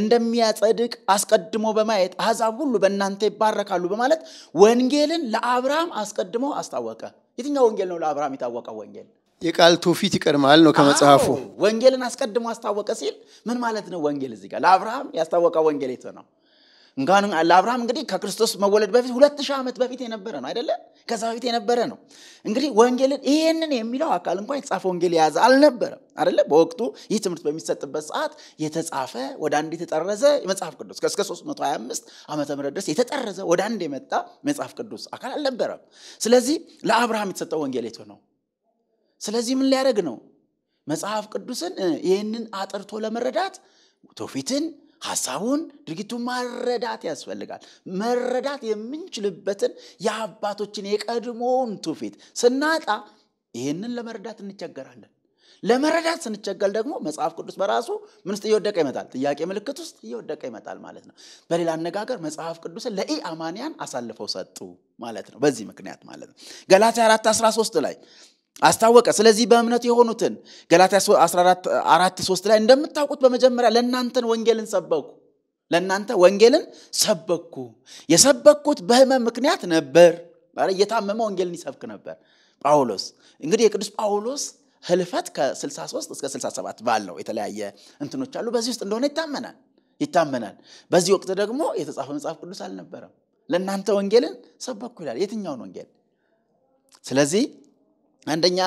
እንደሚያጸድቅ አስቀድሞ በማየት አሕዛብ ሁሉ በእናንተ ይባረካሉ በማለት ወንጌልን ለአብርሃም አስቀድሞ አስታወቀ። የትኛው ወንጌል ነው ለአብርሃም የታወቀው ወንጌል? የቃል ትውፊት ይቀድማል ነው ከመጽሐፉ። ወንጌልን አስቀድሞ አስታወቀ ሲል ምን ማለት ነው? ወንጌል እዚህ ጋር ለአብርሃም ያስታወቀ ወንጌል የት ነው? እንኳን ለአብርሃም እንግዲህ ከክርስቶስ መወለድ በፊት ሁለት ሺህ ዓመት በፊት የነበረ ነው አይደለ? ከዛ በፊት የነበረ ነው። እንግዲህ ወንጌልን ይህንን የሚለው አካል እንኳን የተጻፈ ወንጌል የያዘ አልነበረም አይደለ? በወቅቱ ይህ ትምህርት በሚሰጥበት ሰዓት የተጻፈ ወደ አንድ የተጠረዘ መጽሐፍ ቅዱስ እስከ 325 ዓመተ ምህረት ድረስ የተጠረዘ ወደ አንድ የመጣ መጽሐፍ ቅዱስ አካል አልነበረም። ስለዚህ ለአብርሃም የተሰጠው ወንጌል የቱ ነው? ስለዚህ ምን ሊያደርግ ነው? መጽሐፍ ቅዱስን ይህንን አጥርቶ ለመረዳት ትውፊትን ሀሳቡን ድርጊቱ መረዳት ያስፈልጋል። መረዳት የምንችልበትን የአባቶችን የቀድሞውን ትውፊት ስናጣ ይህንን ለመረዳት እንቸገራለን። ለመረዳት ስንቸገል ደግሞ መጽሐፍ ቅዱስ በራሱ ምን ውስጥ እየወደቀ ይመጣል? ጥያቄ ምልክት ውስጥ እየወደቀ ይመጣል ማለት ነው። በሌላ አነጋገር መጽሐፍ ቅዱስን ለኢ አማንያን አሳልፈው ሰጡ ማለት ነው። በዚህ ምክንያት ማለት ነው። ገላትያ 4 13 ላይ አስታወቀ። ስለዚህ በእምነት የሆኑትን ገላትያ 14 3 ላይ እንደምታውቁት በመጀመሪያ ለእናንተን ወንጌልን ሰበኩ ለእናንተ ወንጌልን ሰበኩ። የሰበኩት በህመም ምክንያት ነበር። እየታመመ ወንጌልን ይሰብክ ነበር ጳውሎስ። እንግዲህ የቅዱስ ጳውሎስ ህልፈት ከ63 እስከ 67 ባለው የተለያየ እንትኖች አሉ። በዚህ ውስጥ እንደሆነ ይታመናል ይታመናል። በዚህ ወቅት ደግሞ የተጻፈ መጽሐፍ ቅዱስ አልነበረም። ለእናንተ ወንጌልን ሰበኩ ይላል። የትኛውን ወንጌል? ስለዚህ አንደኛ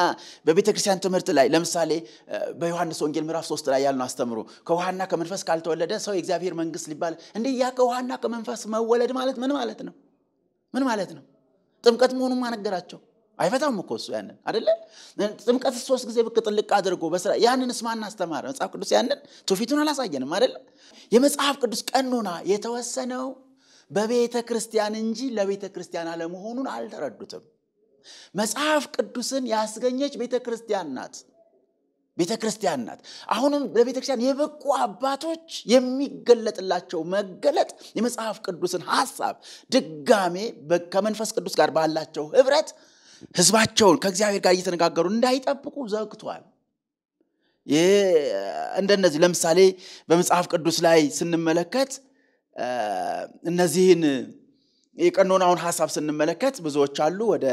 በቤተ ክርስቲያን ትምህርት ላይ ለምሳሌ በዮሐንስ ወንጌል ምዕራፍ ሶስት ላይ ያልነው አስተምሮ ከውሃና ከመንፈስ ካልተወለደ ሰው የእግዚአብሔር መንግስት ሊባል እንዴ ያ ከውሃና ከመንፈስ መወለድ ማለት ምን ማለት ነው ምን ማለት ነው ጥምቀት መሆኑን ማነገራቸው አይፈታም እኮ እሱ ያንን አደለ ጥምቀት ሶስት ጊዜ ብቅ ጥልቅ አድርጎ በስራ ያንን ስማና አስተማረ መጽሐፍ ቅዱስ ያንን ትውፊቱን አላሳየንም አደለ የመጽሐፍ ቅዱስ ቀኖና የተወሰነው በቤተ ክርስቲያን እንጂ ለቤተ ክርስቲያን አለመሆኑን አልተረዱትም መጽሐፍ ቅዱስን ያስገኘች ቤተ ክርስቲያን ናት። ቤተ ክርስቲያን ናት። አሁንም ለቤተ ክርስቲያን የበቁ አባቶች የሚገለጥላቸው መገለጥ የመጽሐፍ ቅዱስን ሀሳብ ድጋሜ ከመንፈስ ቅዱስ ጋር ባላቸው ህብረት ህዝባቸውን ከእግዚአብሔር ጋር እየተነጋገሩ እንዳይጠብቁ ዘግቷል። እንደነዚህ ለምሳሌ በመጽሐፍ ቅዱስ ላይ ስንመለከት እነዚህን የቀኖናውን ሀሳብ ስንመለከት ብዙዎች አሉ። ወደ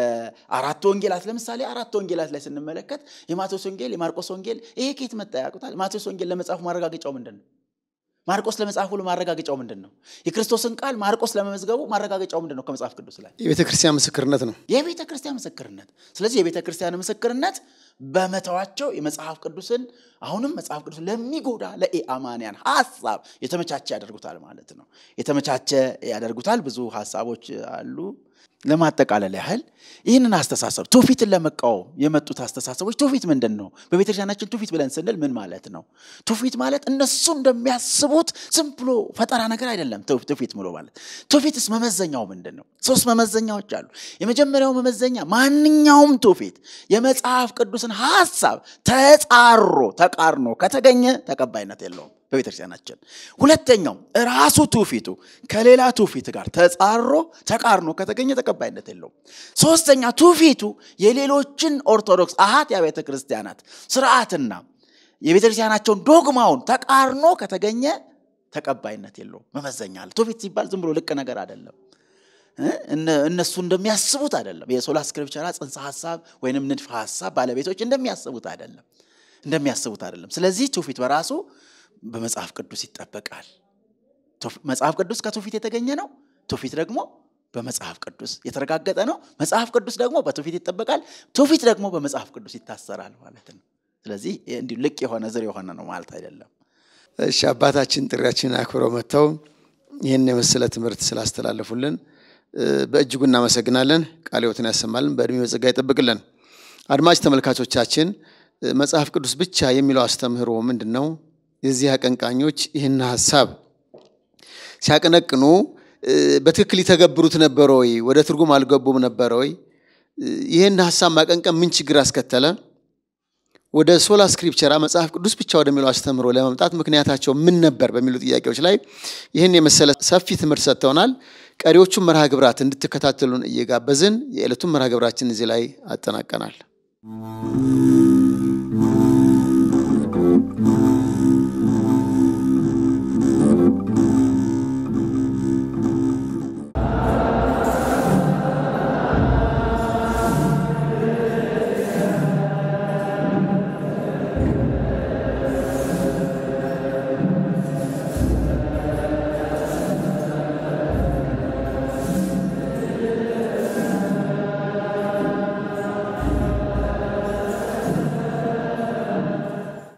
አራት ወንጌላት ለምሳሌ አራት ወንጌላት ላይ ስንመለከት የማቴዎስ ወንጌል፣ የማርቆስ ወንጌል ይሄ ከየት መጣ ያውቁታል። ማቴዎስ ወንጌል ለመጽሐፉ ማረጋገጫው ምንድን ነው? ማርቆስ ለመጽሐፉ ማረጋገጫው ምንድን ነው? የክርስቶስን ቃል ማርቆስ ለመመዝገቡ ማረጋገጫው ምንድን ነው? ከመጽሐፍ ቅዱስ ላይ የቤተ ክርስቲያን ምስክርነት ነው። የቤተ ክርስቲያን ምስክርነት። ስለዚህ የቤተ ክርስቲያን ምስክርነት በመተዋቸው የመጽሐፍ ቅዱስን አሁንም መጽሐፍ ቅዱስ ለሚጎዳ ለኢአማንያን ሀሳብ የተመቻቸ ያደርጉታል ማለት ነው። የተመቻቸ ያደርጉታል። ብዙ ሀሳቦች አሉ። ለማጠቃለል ያህል ይህንን አስተሳሰብ ትውፊትን ለመቃወም የመጡት አስተሳሰቦች ትውፊት ምንድን ነው? በቤተክርስቲያናችን ትውፊት ብለን ስንል ምን ማለት ነው? ትውፊት ማለት እነሱ እንደሚያስቡት ዝም ብሎ ፈጠራ ነገር አይደለም። ትውፊት ብሎ ማለት ትውፊትስ መመዘኛው ምንድን ነው? ሶስት መመዘኛዎች አሉ። የመጀመሪያው መመዘኛ ማንኛውም ትውፊት የመጽሐፍ ቅዱስን ሀሳብ ተጻሮ ተቃርኖ ከተገኘ ተቀባይነት የለውም። በቤተክርስቲያናችን። ሁለተኛው ራሱ ትውፊቱ ከሌላ ትውፊት ጋር ተጻሮ ተቃርኖ ከተገኘ ተቀባይነት የለውም። ሶስተኛ ትውፊቱ የሌሎችን ኦርቶዶክስ አሃት ቤተክርስቲያናት ስርዓትና የቤተክርስቲያናቸውን ዶግማውን ተቃርኖ ከተገኘ ተቀባይነት የለውም። መመዘኛል ትውፊት ሲባል ዝም ብሎ ልቅ ነገር አይደለም። እነሱ እንደሚያስቡት አይደለም። የሶላ ስክሪፕቸራ ጽንሰ ሀሳብ ወይንም ንድፈ ሀሳብ ባለቤቶች እንደሚያስቡት አይደለም እንደሚያስቡት አይደለም። ስለዚህ ትውፊት በራሱ በመጽሐፍ ቅዱስ ይጠበቃል። መጽሐፍ ቅዱስ ከትውፊት የተገኘ ነው። ትውፊት ደግሞ በመጽሐፍ ቅዱስ የተረጋገጠ ነው። መጽሐፍ ቅዱስ ደግሞ በትውፊት ይጠበቃል። ትውፊት ደግሞ በመጽሐፍ ቅዱስ ይታሰራል ማለት ነው። ስለዚህ እንዲሁ ልቅ የሆነ ዝር የሆነ ነው ማለት አይደለም። እሺ አባታችን ጥሪያችንን አክብረው መጥተው ይህን የመሰለ ትምህርት ስላስተላለፉልን በእጅጉ እናመሰግናለን። ቃለ ሕይወትን ያሰማልን፣ በእድሜ በጸጋ ይጠብቅልን። አድማጭ ተመልካቾቻችን መጽሐፍ ቅዱስ ብቻ የሚለው አስተምህሮ ምንድን ነው? የዚህ አቀንቃኞች ይህን ሀሳብ ሲያቀነቅኑ በትክክል ይተገብሩት ነበረ ወይ? ወደ ትርጉም አልገቡም ነበረ ወይ? ይህን ሀሳብ ማቀንቀን ምን ችግር አስከተለ? ወደ ሶላ ስክሪፕቸራ መጽሐፍ ቅዱስ ብቻ ወደሚለው አስተምሮ ለመምጣት ምክንያታቸው ምን ነበር በሚሉ ጥያቄዎች ላይ ይህን የመሰለ ሰፊ ትምህርት ሰጥተውናል። ቀሪዎቹን መርሃ ግብራት እንድትከታተሉን እየጋበዝን የዕለቱን መርሃ ግብራችን እዚህ ላይ አጠናቀናል።